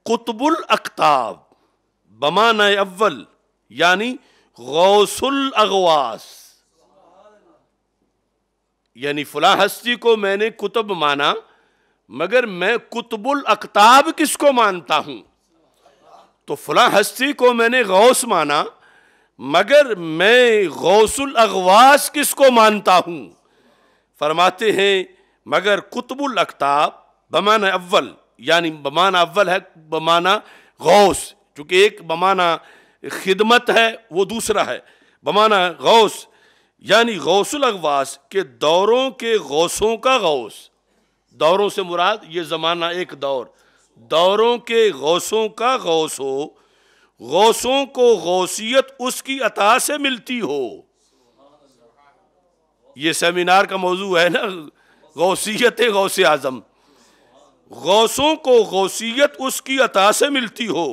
कुतबुल अकताब बमान अव्वल यानी गौसुल अगवास यानी फुला हस्ती को मैंने कुतुब माना मगर मैं कुतुबुल अकताब किसको मानता हूँ तो फुला हस्ती को मैंने गौस माना मगर मैं गौसुल अगवास किसको मानता हूँ फरमाते हैं मगर कुतुबुल अकताब बमाना अव्वल यानी बमाना अव्वल है बमाना गौस चूंकि एक बमाना खिदमत है वो दूसरा है बमाना गौस यानी गौसल अगवास के दौरों के गौसों का गौस दौरों से मुराद ये ज़माना एक दौर दौरों के गौसों का गौस हो गौसों को गौसियत उसकी अता से मिलती हो ये सेमिनार का मौजू है ना गौसियत गौस आज़म गौसों को गौसियत उसकी अता से मिलती हो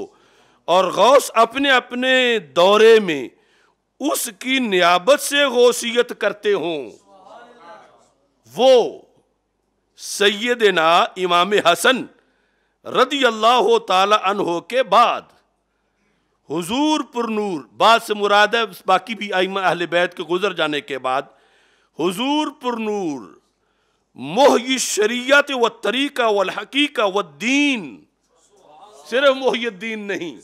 और गौस अपने अपने दौरे में उसकी नियाबत से गौसियत करते हों वो सैदना इमाम हसन रदी अल्लाह हो के बाद हुजूर पुरनूर बाद से मुराद बाकी भी आईमा अहल बैत के गुजर जाने के बाद हजूर पुरनूर मोहय शरीत व तरीक़ा हकीका व दीन सिर्फ मोहद्दीन नहीं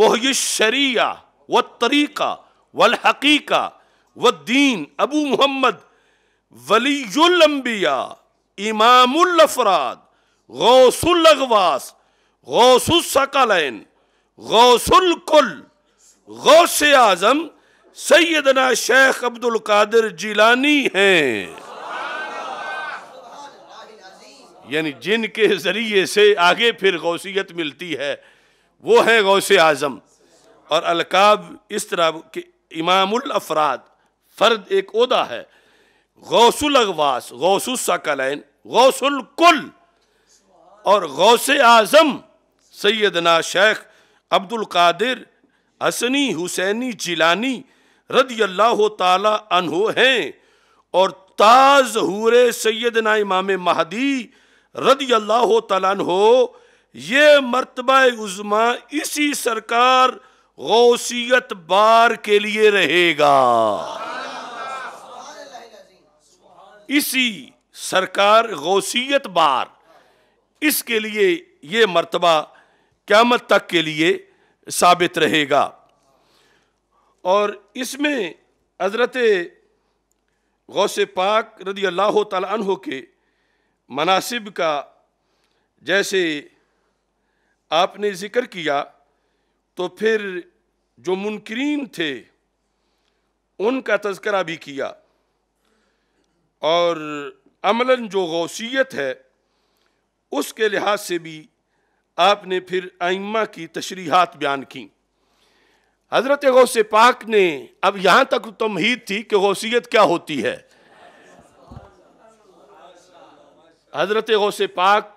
मोहय शरिया व तरीक़ा वल हकीका व दीन अबू मोहम्मद वलीम्बिया इमामफराद गौसलगवास गौसकलैन गौसलकुल गौस आज़म सैदना शेख अब्दुल कादिर जिलानी हैं यानी जिनके ज़रिए से आगे फिर गौसियत मिलती है वो है गौस आज़म और अलकाब इस तरह के इमामुल अफराद फ़र्द एक उदा है गौसल अगवास गौसुलकलैन गौसल कुल और गौस आज़म सैदना शेख अब्दुल कादिर हसनी हुसैनी जिलानी रदी अल्लाह तहो हैं और ताज हूर सैदना इमाम महदी रदी अल्लाह तहो ये मरतबा उज़मा इसी सरकार गौसियत बार के लिए रहेगा इसी सरकार गौसियत बार इसके लिए ये मर्तबा क्यामत तक के लिए साबित रहेगा और इसमें हज़रत से पाक रदी अल्लाह तह के मनासिब का जैसे आपने ज़िक्र किया तो फिर जो मुनकरीन थे उनका तस्करा भी किया और अमलन जो गौसीत है उसके लिहाज से भी आपने फिर आइम्मा की तशरीहत बयान की हज़रत गौस पाक ने अब यहाँ तक तमहीद थी कि गौसीत क्या होती है हज़रत गौस पाक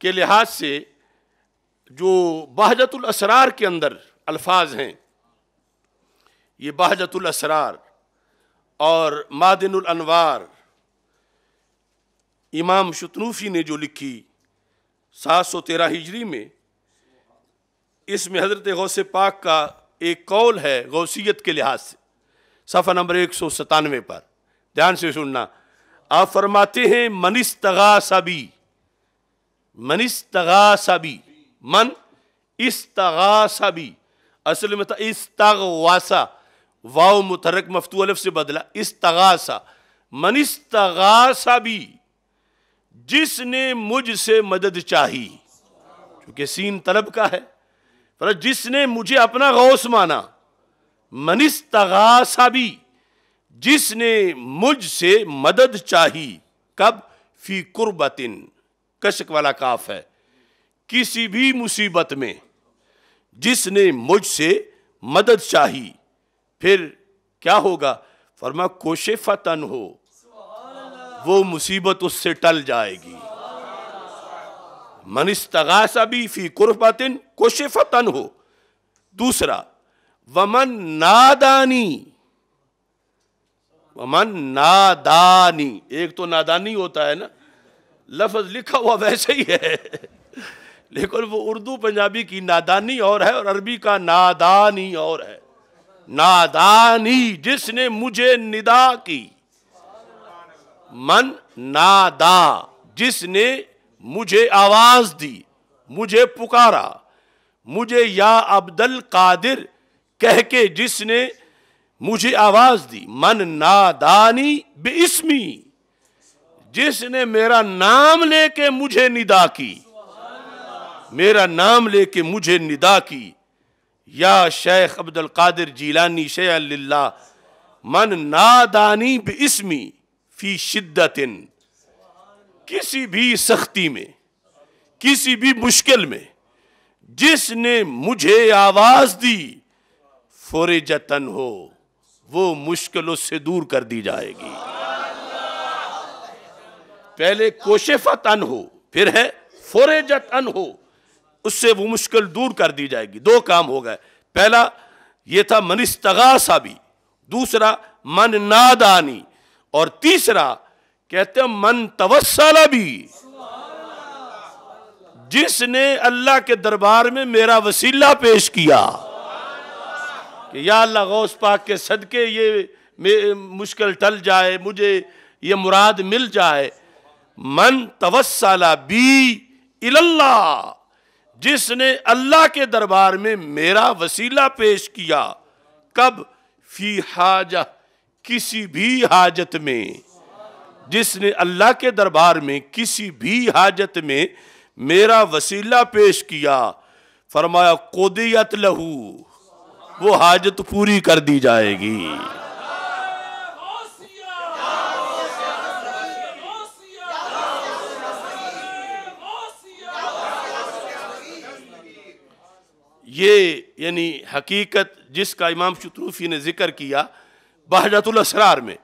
के लिहाज से जो बहजतुल असरार के अंदर अल्फाज हैं ये बहजतुल असरार और मादिनुल अनवार इमाम शतनूफ़ी ने जो लिखी सात सौ तेरह हिजरी में इसमें हजरत गौस पाक का एक कौल है गौसीत के लिहाज से सफ़ा नंबर एक सौ सतानवे पर ध्यान से सुनना आप फरमाते हैं मनिस्तगा सबी मनिस्तगा सबी मन इस्तगासा भी असल में था इस्तगवासा वाव मुतरक मफतू अलफ से बदला इस्तगासा मन इस्तगासा भी जिसने मुझसे मदद चाही क्योंकि सीन तलब का है पर जिसने मुझे अपना गौस माना मन इस्तगासा भी जिसने मुझसे मदद चाही कब फी कुर्बतिन कशक वाला काफ है किसी भी मुसीबत में जिसने मुझसे मदद चाही फिर क्या होगा फरमा कोशे फतन हो वो मुसीबत उससे टल जाएगी मन तगासा भी फी कुर्बतिन कोशे फतन हो दूसरा वमन नादानी वमन नादानी एक तो नादानी होता है ना लफ्ज लिखा हुआ वैसे ही है लेकिन वो उर्दू पंजाबी की नादानी और है और अरबी का नादानी और है नादानी जिसने मुझे निदा की मन नादा जिसने मुझे आवाज दी मुझे पुकारा मुझे या अब्दुल कादिर कह के जिसने मुझे आवाज दी मन नादानी बेस्मी जिसने मेरा नाम लेके मुझे निदा की मेरा नाम लेके मुझे निदा की या शेख अब्दुल कादिर जीलानी शेल्ला मन नादानी इसमी फी शिद्दत किसी भी सख्ती में किसी भी मुश्किल में जिसने मुझे आवाज दी फोरे जतन हो वो मुश्किलों से दूर कर दी जाएगी पहले कोशे फतन हो फिर है फोरे जतन हो उससे वो मुश्किल दूर कर दी जाएगी दो काम हो गए पहला ये था सा भी दूसरा मन नादानी और तीसरा कहते हैं मन तवसला भी जिसने अल्लाह के दरबार में मेरा वसीला पेश किया कि या अल्लाह गौस पाक के सदके ये मुश्किल टल जाए मुझे ये मुराद मिल जाए मन तवसला भी इल्ला जिसने अल्लाह के दरबार में मेरा वसीला पेश किया कब फी हाजा किसी भी हाजत में जिसने अल्लाह के दरबार में किसी भी हाजत में मेरा वसीला पेश किया फरमाया कोदियत लहू वो हाजत पूरी कर दी जाएगी ये यानी हकीकत जिसका इमाम शतरूफ़ी ने ज़िक्र किया बहजतुलसरार में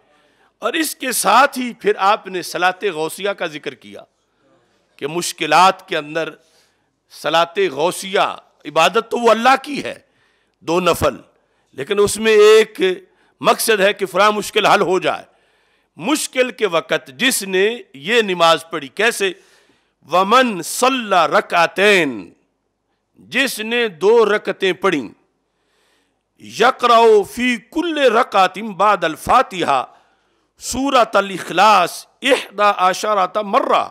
और इसके साथ ही फिर आपने सलात गौसिया का ज़िक्र किया कि मुश्किल के अंदर सलात गौसिया इबादत तो वो अल्लाह की है दो नफल लेकिन उसमें एक मकसद है कि फ़रा मुश्किल हल हो जाए मुश्किल के वक़्त जिसने ये नमाज पढ़ी कैसे वमन सल्ला आतेन जिसने दो रकतें पढ़ी यकराओ फी कुल्ल रकातिम बाद फातिहा सूरत अखलास इहदा आशारा मर्रा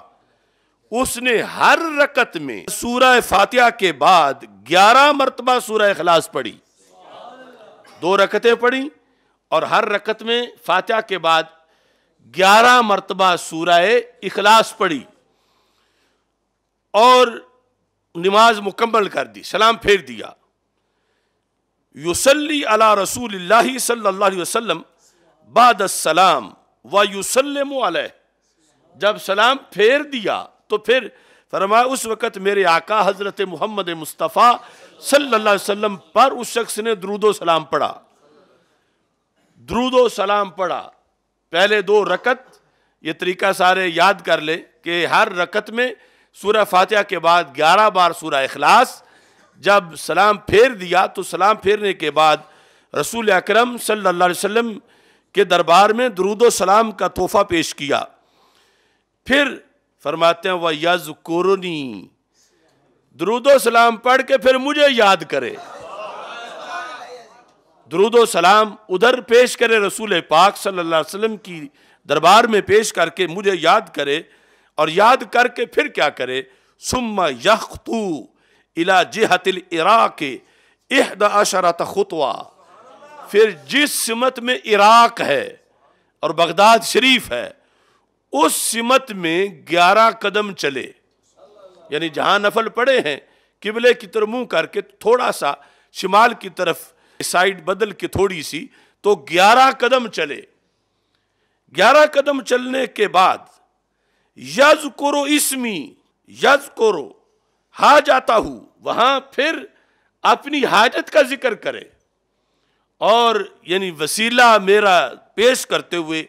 उसने हर रकत में सूरह फातिहा के बाद ग्यारह मरतबा सूरह अखलास पढ़ी दो रकतें पढ़ी और हर रकत में फातिहा के बाद ग्यारह मरतबा सूरह इखलास पढ़ी और नमाज मुकम्मल कर दी सलाम फेर दिया युसली अला रसूल सल्ला बाद सलाम व युसलम जब सलाम फेर दिया तो फिर फरमाया उस वक़्त मेरे आका हज़रत मोहम्मद मुस्तफ़ा सल्ला वसम पर उस शख्स ने द्रुदो सलाम पढ़ा द्रुदो सलाम पढ़ा पहले दो रकत ये तरीका सारे याद कर ले कि हर रकत में सूर्य फातिहा के बाद ग्यारह बार सूर्य अखलास जब सलाम फेर दिया तो सलाम फेरने के बाद रसूल अक्रम सल्लाम के दरबार में दरुद सलाम का तोहफ़ा पेश किया फिर फरमाते हैं वह कुरनी दरुद सलाम पढ़ के फिर मुझे याद करे दरुद सलाम उधर पेश करे रसूल पाक सल्लल्लाहु अलैहि वसल्लम की दरबार में पेश करके मुझे याद करे और याद करके फिर क्या करे सुम यखतू इला जिहतिल इराक इहद अशरत खुतवा फिर जिस सिमत में इराक है और बगदाद शरीफ है उस सिमत में ग्यारह कदम चले यानी जहां नफल पड़े हैं किबले की तरफ मुंह करके थोड़ा सा शिमाल की तरफ साइड बदल के थोड़ी सी तो ग्यारह कदम चले ग्यारह कदम चलने के बाद यज करो इसमी यज करो हा जाता हूं वहां फिर अपनी हाजत का जिक्र करे और यानी वसीला मेरा पेश करते हुए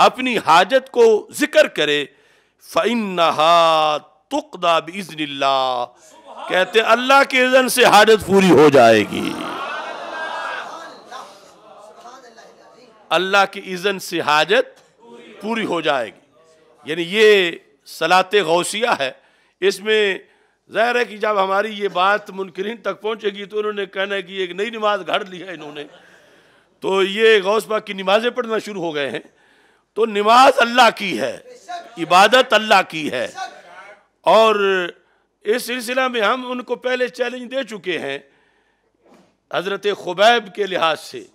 अपनी हाजत को जिक्र करे फ़ैन नहा तुकदा बज़नल्ला कहते अल्लाह के इज़न से हाजत पूरी हो जाएगी अल्लाह के इज़न से हाजत पूरी हो जाएगी यानी ये सलात गौसिया है इसमें ज़ाहिर है कि जब हमारी ये बात मुनकरीन तक पहुँचेगी तो उन्होंने कहना है कि एक नई नमाज घड़ ली है इन्होंने तो ये गौस पाक की नमाज़ें पढ़ना शुरू हो गए हैं तो नमाज अल्लाह की है इबादत अल्लाह की है और इस सिलसिला में हम उनको पहले चैलेंज दे चुके हैं हज़रत खुबैब के लिहाज से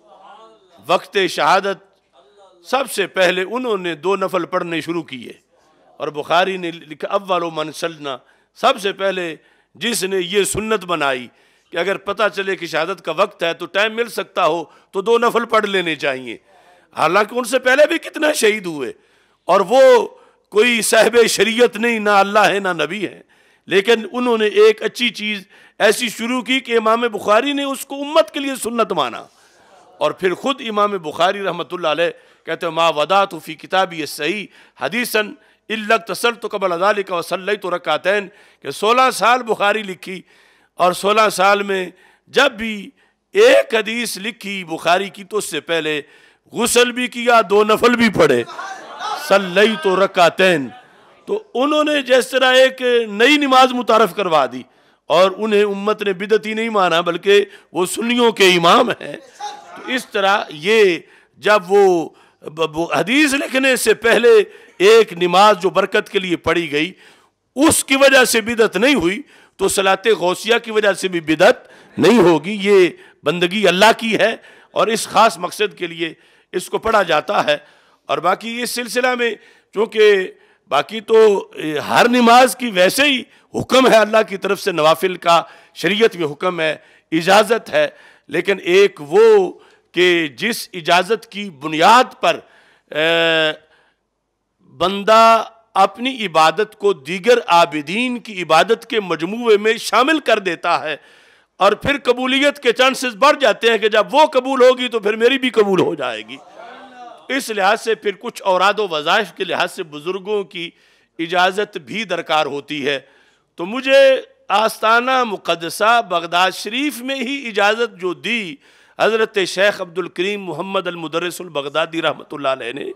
वक्त शहादत सबसे पहले उन्होंने दो नफल पढ़ने शुरू किए और बुखारी ने लिखा अव्वालो मन सलना सबसे पहले जिसने ये सुन्नत बनाई कि अगर पता चले कि शहादत का वक्त है तो टाइम मिल सकता हो तो दो नफल पढ़ लेने चाहिए हालांकि उनसे पहले भी कितना शहीद हुए और वो कोई साहब शरीयत नहीं ना अल्लाह है ना नबी है लेकिन उन्होंने एक अच्छी चीज़ ऐसी शुरू की कि इमाम बुखारी ने उसको उम्मत के लिए सुन्नत माना और फिर ख़ुद इमाम बुखारी रहमत कहते हो माँ वदा तो किताब किताबी सही हदीसन इल्लक तसल तो कबल अदाल का वसल्लई तो रकातैन के सोलह साल बुखारी लिखी और सोलह साल में जब भी एक हदीस लिखी बुखारी की तो उससे पहले गुसल भी किया दो नफल भी पढ़े सल्लई तो रकातैन तो उन्होंने जिस तरह एक नई नमाज मुतारफ़ करवा दी और उन्हें उम्मत ने बिदती नहीं माना बल्कि वो सुनियों के इमाम हैं तो इस तरह ये जब वो हदीस लिखने से पहले एक नमाज जो बरकत के लिए पढ़ी गई उसकी वजह से बिदत नहीं हुई तो सलात गौसिया की वजह से भी बिदत नहीं होगी ये बंदगी अल्लाह की है और इस ख़ास मकसद के लिए इसको पढ़ा जाता है और बाकी इस सिलसिला में चूँकि बाकी तो हर नमाज की वैसे ही हुक्म है अल्लाह की तरफ से नवाफिल का शरीयत में हुक्म है इजाज़त है लेकिन एक वो कि जिस इजाज़त की बुनियाद पर ए, बंदा अपनी इबादत को दीगर आबिदीन की इबादत के मजमू में शामिल कर देता है और फिर कबूलियत के चांसेस बढ़ जाते हैं कि जब वो कबूल होगी तो फिर मेरी भी कबूल हो जाएगी इस लिहाज से फिर कुछ औरद वज़ाइफ के लिहाज से बुज़ुर्गों की इजाज़त भी दरकार होती है तो मुझे आस्ताना मुकदसा बगदाद शरीफ में ही इजाज़त जो दी हज़रत शेख अब्दुलकरीम मोहम्मद अलमदरसबगदादी रहमत ने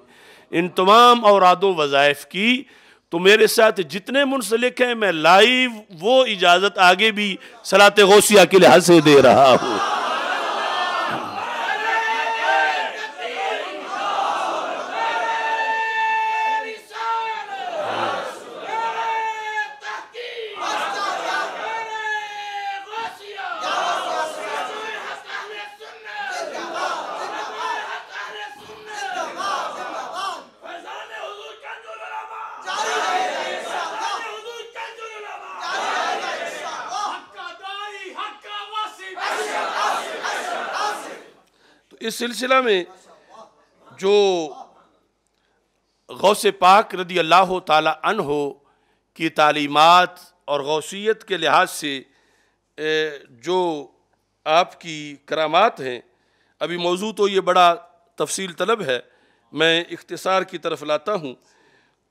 इन तमाम और वज़ाइफ की तो मेरे साथ जितने मुनसलिक हैं मैं लाइव वो इजाज़त आगे भी सलात गौसिया के लिहाज से दे रहा हूँ इस सिलसिला में जो गौस पाक रदी अल्लाह ताला हो की तालीमत और गौसीत के लिहाज से जो आपकी करामात हैं अभी मौजू तो ये बड़ा तफसील तलब है मैं इख्तसार की तरफ लाता हूँ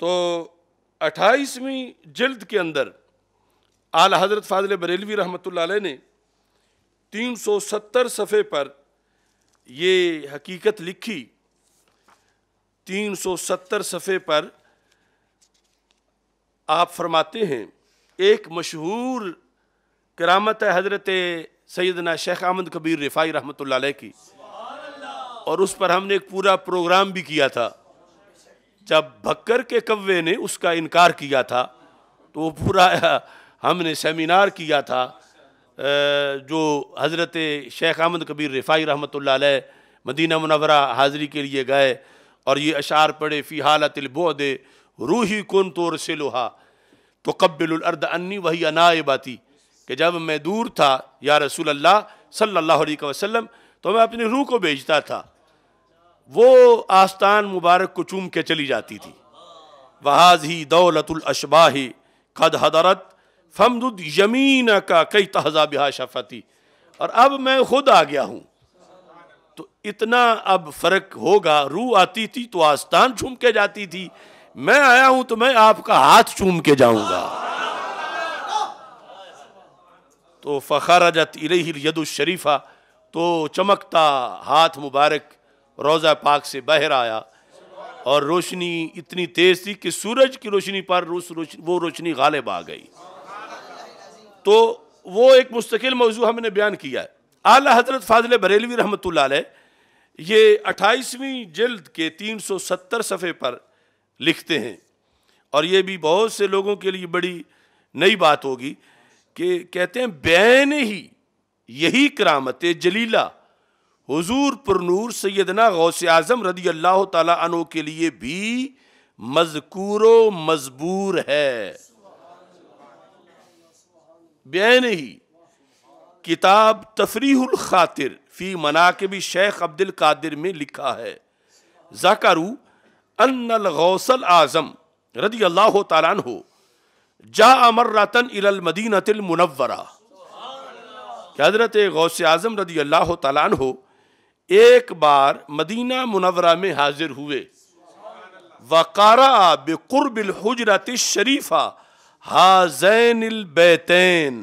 तो अट्ठाईसवीं जल्द के अंदर आला हज़रत फाजिल बरेलवी रहमत ने तीन सौ सत्तर सफ़े पर ये हकीकत लिखी 370 सफ़े पर आप फरमाते हैं एक मशहूर करामत है हज़रत सैदना शेख अहमद कबीर रिफाई रहमत की और उस पर हमने एक पूरा प्रोग्राम भी किया था जब भक्कर के कव्वे ने उसका इनकार किया था तो वो पूरा हमने सेमिनार किया था जो हज़रत शेख अहमद कबीर रिफाई रहमत मदीना मुनवरा हाज़री के लिए गए और ये अशार पढ़े फ़ी हालत बोदे रूही कन तोर से लोहा तो कब्बिलद अन्नी वही बाती कि जब मैं दूर था या रसूल अल्लाह सल्ला वसलम तो मैं अपनी रूह को भेजता था वो आस्तान मुबारक को चूम के चली जाती थी वहाज ही दौलतुलशबाही कद हदरत फमदुद यमीन का कई तहजा बिहा शफती और अब मैं खुद आ गया हूँ तो इतना अब फ़र्क होगा रू आती थी तो आस्तान चूम के जाती थी मैं आया हूं तो मैं आपका हाथ चूम के जाऊंगा तो फ़खारा जत यदु शरीफा तो चमकता हाथ मुबारक रोज़ा पाक से बहर आया और रोशनी इतनी तेज़ थी कि सूरज की रोशनी पर रोश रोश वो रोशनी गालिब आ गई तो वो एक मुस्तकिल मौजू हमने बयान किया है आला हजरत फाजिल बरेलवी रहमत ये अट्ठाईसवीं जल्द के तीन सौ सत्तर सफ़े पर लिखते हैं और ये भी बहुत से लोगों के लिए बड़ी नई बात होगी कि कहते हैं बैन ही यही करामत जलीला हुजूर पर नूर सैदना गौस आज़म रदी अल्लाह तु के लिए भी मजकूर मजबूर है बेन ही किताब तफरीहुल खातिर फी मनाकब शेख अब्दुल कादिर में लिखा है जाकारू अनल गौसल आज़म रदी अल्लाह तारान हो जा अमर रतन मुनवरा हजरत गौस आज़म रदी अल्लाह तालान हो एक बार मदीना मुनवरा में हाजिर हुए वकारा बेकुरबिल हजरत शरीफ़ा हाजैन बैतैन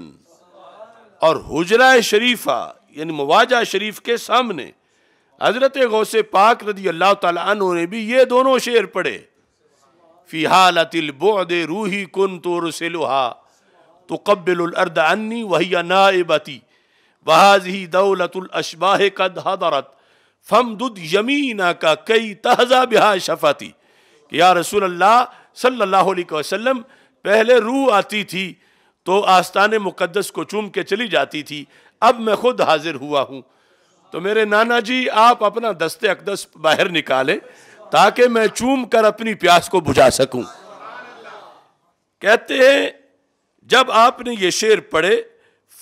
और हुजरा शरीफा यानी मवाजा शरीफ के सामने हज़रत गौसे पाक रदी अल्लाह तु ने भी ये दोनों शेर पढ़े फ़ी हालतिल बोद रूही कन तो रसलहा तो कब्बिलद अन्नी वही नाबती वहाज ही दौलतुलशबाह का दहादारत फम दुद यमीना का कई तहजा बिहा शफाती यार रसूल अल्लाह सल्लल्लाहु अलैहि पहले रूह आती थी तो आस्थान मुकदस को चूम के चली जाती थी अब मैं खुद हाजिर हुआ हूँ तो मेरे नाना जी आप अपना दस्त अकदस बाहर निकाले ताकि मैं चूम कर अपनी प्यास को बुझा सकूं कहते हैं जब आपने ये शेर पढ़े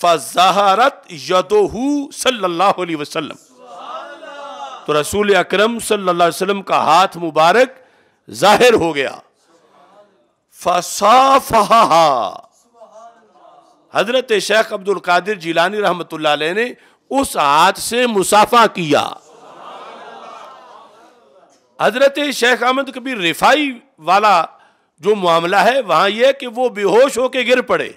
फजहारत यदोहू सल्लल्लाहु अलैहि वसल्लम तो रसूल अकरम सल्लल्लाहु अलैहि वसल्लम का हाथ मुबारक जाहिर हो गया फसाफहा हजरत शेख अब्दुल कादिर जिलानी रहमत ने उस हाथ से मुसाफा किया हजरत शेख अहमद कबीर रिफाई वाला जो मामला है वहां यह कि वो बेहोश होके गिर पड़े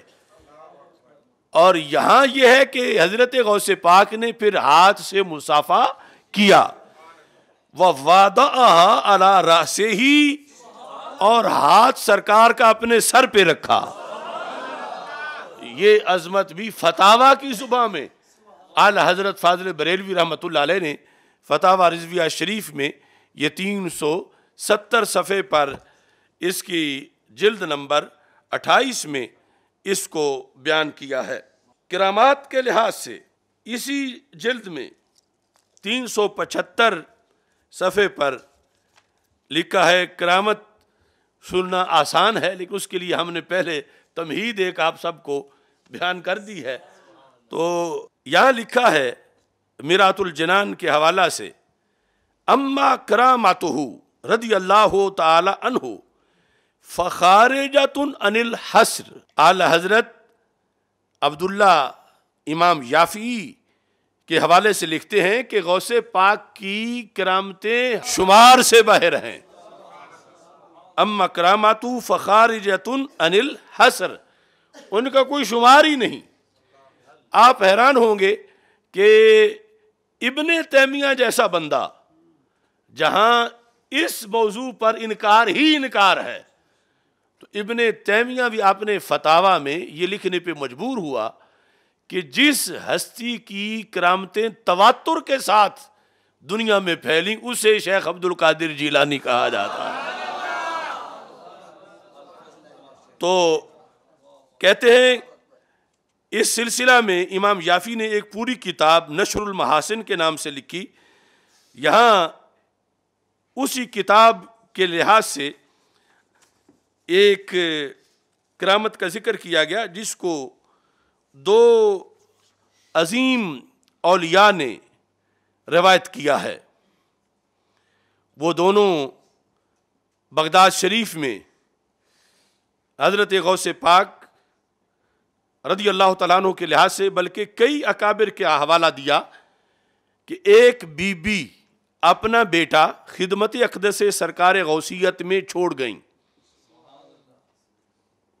और यहां यह है कि हजरत गौसे पाक ने फिर हाथ से मुसाफा किया वह वादा अला से ही और हाथ सरकार का अपने सर पे रखा ये अजमत भी फतावा की सुबह में आल हजरत फाजल बरेलवी रहमत ने फतावा रिजविया शरीफ में ये तीन सौ सत्तर सफ़े पर इसकी जिल्द नंबर अट्ठाईस में इसको बयान किया है करामात के लिहाज से इसी जिल्द में तीन सौ पचहत्तर सफ़े पर लिखा है करामत सुनना आसान है लेकिन उसके लिए हमने पहले तमहीद एक आप सबको बयान कर दी है तो यहाँ लिखा है जनान के हवाला से अम्मा करामातहू रदी अल्लाह फ़ार जातुन अनिल हसर आल हज़रत अब्दुल्ला इमाम याफ़ी के हवाले से लिखते हैं कि गौसे पाक की करामतें शुमार से बाहर हैं करामातु फ़खार जैतुन अनिल हसर उनका कोई शुमार ही नहीं आप हैरान होंगे कि इबन तैमिया जैसा बंदा जहाँ इस मौजू पर इनकार ही इनकार है तो इबन तैमिया भी अपने फतावा में ये लिखने पे मजबूर हुआ कि जिस हस्ती की करामतें तवातुर के साथ दुनिया में फैली उसे शेख अब्दुल कादिर जीलानी कहा जाता है तो कहते हैं इस सिलसिला में इमाम याफ़ी ने एक पूरी किताब नशरुल महासिन के नाम से लिखी यहाँ उसी किताब के लिहाज से एक करामत का जिक्र किया गया जिसको दो अजीम अलिया ने रवायत किया है वो दोनों बगदाद शरीफ में हज़रत गौस पाक रदी अल्लाह तु के लिहाज से बल्कि कई अकाबिर के हवाला दिया कि एक बीबी अपना बेटा खिदमत से सरकार गौसीत में छोड़ गई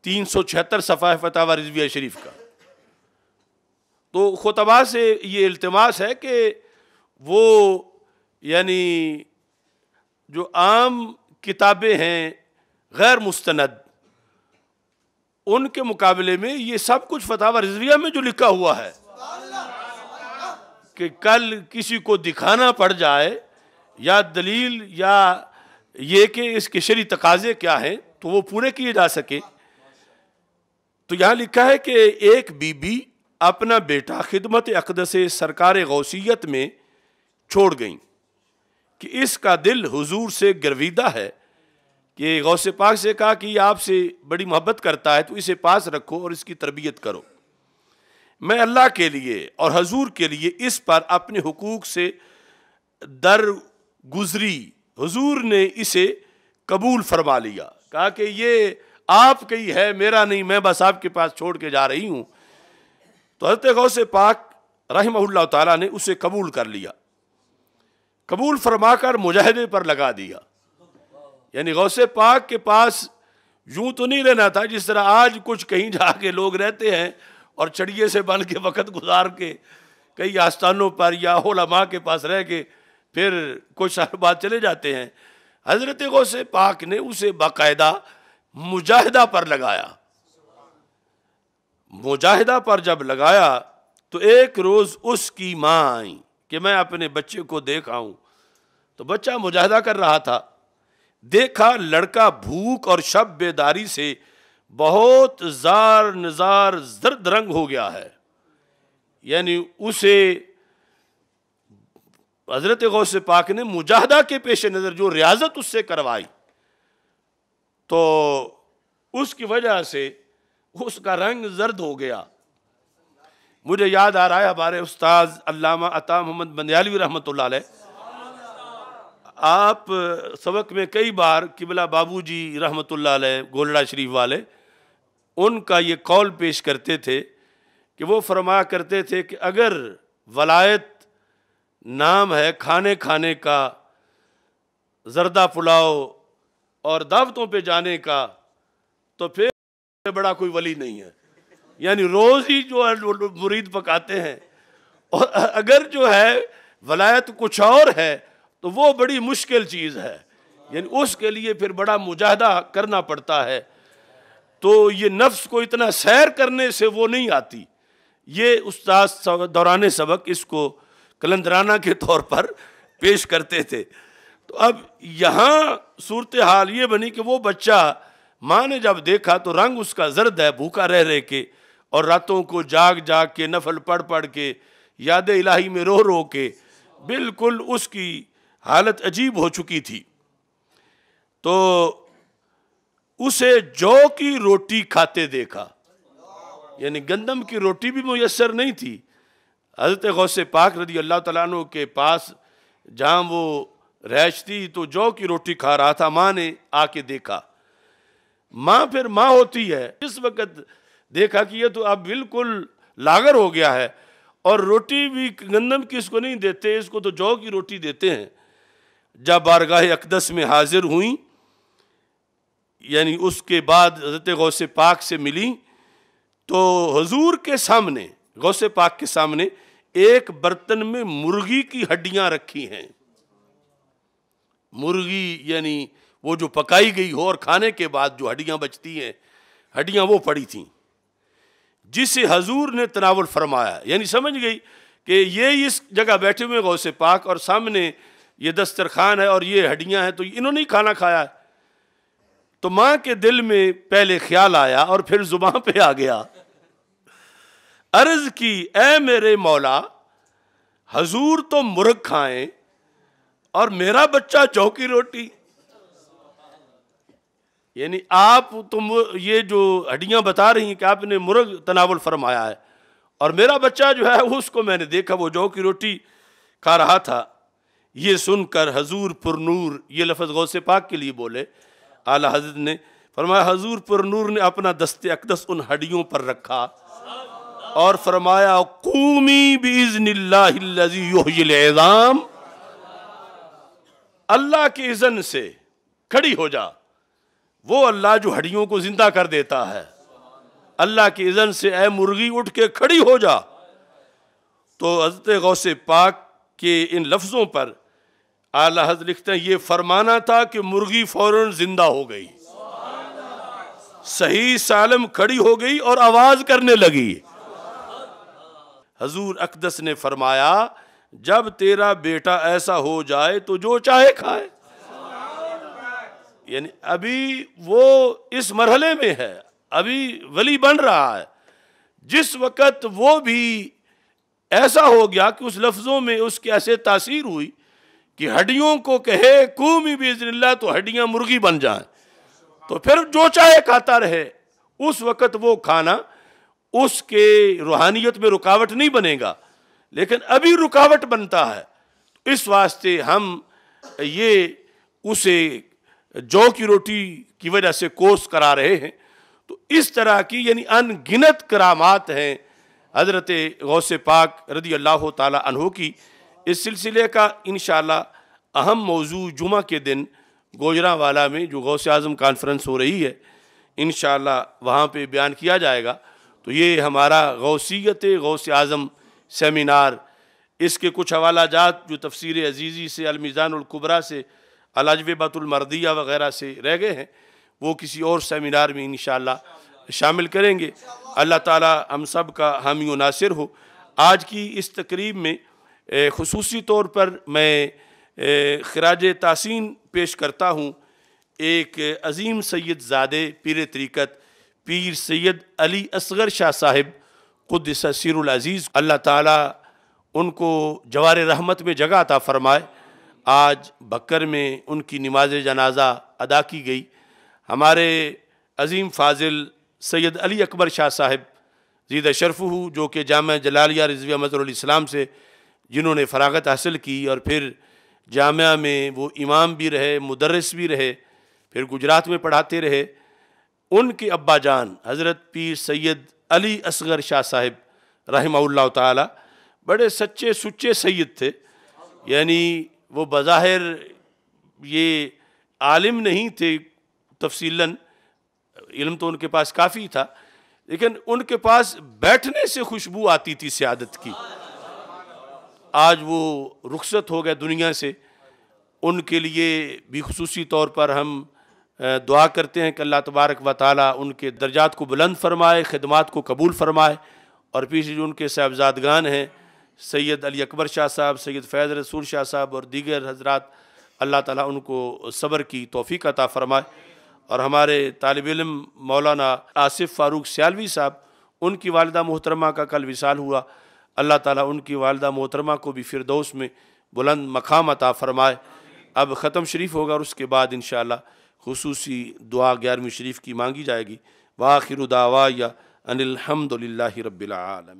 तीन सौ छिहत्तर सफ़ा फतावा रजविया शरीफ का तो खुतबा से ये अल्तमास है कि वो यानी जो आम किताबें हैं गैर मुस्तंद उनके मुकाबले में ये सब कुछ फतावा रिजविया में जो लिखा हुआ है कि कल किसी को दिखाना पड़ जाए या दलील या ये कि इसके शरी तकाजे क्या हैं तो वो पूरे किए जा सके तो यहाँ लिखा है कि एक बीबी अपना बेटा खिदमत अकदस सरकार गौसीत में छोड़ गई कि इसका दिल हुजूर से गर्विदा है कि गौस पाक से कहा कि आपसे बड़ी मोहब्बत करता है तो इसे पास रखो और इसकी तरबियत करो मैं अल्लाह के लिए और हजूर के लिए इस पर अपने हकूक़ से दर गुज़री हजूर ने इसे कबूल फरमा लिया कहा कि ये आपके ही है मेरा नहीं मैं बस आपके पास छोड़ के जा रही हूँ तो हजरत गौस पाक रही ताली ने उसे कबूल कर लिया कबूल फरमाकर मुजाहदे पर लगा दिया यानी गौसे पाक के पास यूं तो नहीं रहना था जिस तरह आज कुछ कहीं जाके लोग रहते हैं और चढ़िए से बन के वक़्त गुजार के कई आस्थानों पर या माँ के पास रह के फिर कुछ साल बाद चले जाते हैं हज़रत गौसे पाक ने उसे बाकायदा मुजाहिदा पर लगाया मुजाहिदा पर जब लगाया तो एक रोज़ उसकी माँ आई कि मैं अपने बच्चे को देख आऊं तो बच्चा मुजाहिदा कर रहा था देखा लड़का भूख और शब बेदारी से बहुत जार नज़ार जर्द रंग हो गया है यानी उसे हज़रत गौस पाक ने मुजाहदा के पेश नज़र जो रियाजत उससे करवाई तो उसकी वजह से उसका रंग जर्द हो गया मुझे याद आ रहा है हमारे उस्ताद अल्लामा अता मोहम्मद बंदयालवी रहमत ला आप सबक में कई बार किबला बाबू जी अलैह गोलड़ा शरीफ वाले उनका ये कॉल पेश करते थे कि वो फरमा करते थे कि अगर वलायत नाम है खाने खाने का जरदा पुलाव और दावतों पे जाने का तो फिर बड़ा कोई वली नहीं है यानी रोज़ ही जो है मुरीद पकाते हैं और अगर जो है वलायत कुछ और है तो वो बड़ी मुश्किल चीज़ है यानी उसके लिए फिर बड़ा मुजाहदा करना पड़ता है तो ये नफ्स को इतना सैर करने से वो नहीं आती ये उस्ताद दौरान सबक इसको कलंदराना के तौर पर पेश करते थे तो अब यहाँ सूरत हाल ये बनी कि वो बच्चा माँ ने जब देखा तो रंग उसका जर्द है भूखा रह रह के और रातों को जाग जाग के नफल पढ़ पढ़ के याद इलाही में रो रो के बिल्कुल उसकी हालत अजीब हो चुकी थी तो उसे जौ की रोटी खाते देखा यानी गंदम की रोटी भी मैसर नहीं थी हजरत गौस पाक रदी अल्लाह तु के पास जहाँ वो रैश थी तो जौ की रोटी खा रहा था माँ ने आके देखा माँ फिर माँ होती है इस वक्त देखा कि ये तो अब बिल्कुल लागर हो गया है और रोटी भी गंदम की इसको नहीं देते इसको तो जौ की रोटी देते हैं जब बारगाह अकदस में हाजिर हुई यानी उसके बाद हजरत गौस पाक से मिली तो हजूर के सामने गौस पाक के सामने एक बर्तन में मुर्गी की हड्डियां रखी हैं मुर्गी यानी वो जो पकाई गई हो और खाने के बाद जो हड्डियां बचती हैं हड्डियां वो पड़ी थीं जिसे हजूर ने तनावल फरमाया यानी समझ गई कि ये इस जगह बैठे हुए गौसे पाक और सामने ये दस्तरखान है और ये हड्डियां हैं तो इन्होंने ही खाना खाया है तो मां के दिल में पहले ख्याल आया और फिर जुबान पे आ गया अर्ज की ए मेरे मौला हजूर तो मुर्ग खाएं और मेरा बच्चा चौकी रोटी यानी आप तो ये जो हड्डियां बता रही हैं कि आपने मुर्ग तनावल फरमाया है और मेरा बच्चा जो है उसको मैंने देखा वो जौ की रोटी खा रहा था ये सुनकर हजूर पुरनूर ये लफज गौ से पाक के लिए बोले आला हजरत ने फरमाया हजूर पुरनूर ने अपना दस्ते अकदस उन हड्डियों पर रखा और फरमाया कूमी अल्लाह के इज़न से खड़ी हो जा वो अल्लाह जो हड्डियों को ज़िंदा कर देता है अल्लाह के इज़न से ए मुर्गी उठ के खड़ी हो जा तो हजरत गौसे पाक के इन लफ्ज़ों पर आला हज लिखते हैं ये फरमाना था कि मुर्गी फौरन जिंदा हो गई सही सालम खड़ी हो गई और आवाज करने लगी हजूर अकदस ने फरमाया जब तेरा बेटा ऐसा हो जाए तो जो चाहे खाए यानी अभी वो इस मरहले में है अभी वली बन रहा है जिस वक़्त वो भी ऐसा हो गया कि उस लफ्ज़ों में उसकी ऐसे तासीर हुई कि हड्डियों को कहे कूमी बीजनिल्ला तो हड्डियां मुर्गी बन जाए तो फिर जो चाहे खाता रहे उस वक़्त वो खाना उसके रूहानियत में रुकावट नहीं बनेगा लेकिन अभी रुकावट बनता है इस वास्ते हम ये उसे जौ की रोटी की वजह से कोस करा रहे हैं तो इस तरह की यानी अनगिनत करामात हैं हज़रत गौ से पाक रदी अल्लाह तला की इस सिलसिले का इन अहम मौजू जुमा के दिन गोजरा वाला में जो गौस आज़म कॉन्फ्रेंस हो रही है इन वहाँ पर बयान किया जाएगा तो ये हमारा गौसीत गौस आज़म सेमिनार इसके कुछ हवाला जात जो तफसर अजीज़ी से अलमिज़ानकुबरा से अलाजब बतुलमरदिया वगैरह से रह गए हैं वो किसी और सेमिनार में इन शामिल करेंगे अल्लाह ताली हम सब का हामी नासिर हो आज की इस तकरीब में खसूसी तौर पर मैं खराज तसिन पेश करता हूँ एक अजीम सैद ज़ादे पीर तरीक़त पीर सैद अली असगर शाह साहिब खुद अज़ीज़ अल्लाह ताला उनको जवार रहमत में जगह था फ़रमाए आज बकर में उनकी नमाज जनाजा अदा की गई हमारे अजीम फाजिल सैद अली अकबर शाह साहिब जीद शरफ़ जो कि जाम जलालिया रिजवी अमजर इस्लाम से जिन्होंने फरागत हासिल की और फिर जाम में वो इमाम भी रहे मुदरस भी रहे फिर गुजरात में पढ़ाते रहे उनके अब्बा जान हज़रत पीर सैयद अली असगर शाह साहिब रहमा ताला बड़े सच्चे सुच्चे सैयद थे यानी वो बज़ाहिर ये आलिम नहीं थे तफसीला इल्म तो उनके पास काफ़ी था लेकिन उनके पास बैठने से खुशबू आती थी सियादत की आज वो रुखसत हो गए दुनिया से उनके लिए भी खसूसी तौर पर हम दुआ करते हैं कि अल्लाह तबारक व ताली उनके दर्जात को बुलंद फरमाए खदमात को कबूल फरमाए और पीछे जो उनके साहबजादगान हैं सैयद अली अकबर शाह साहब सैयद फैज़ रसूल शाह साहब और दीगर हजरात अल्लाह ताली उनको सब्र की तोफ़ी अता फ़रमाए और हमारे तालब इलम मौलाना आसिफ फ़ारूक सियालवी साहब उनकी वालदा मोहतरमा का कल विशाल हुआ अल्लाह ताला उनकी वालदा मोहतरमा को भी फिरदौस में बुलंद मकाम अता फ़रमाए अब ख़त्म शरीफ होगा और उसके बाद इन खसूसी दुआ ग्यारहवीं शरीफ की मांगी जाएगी वाखिर दावा या अनिलहमदिल्ला रबालमी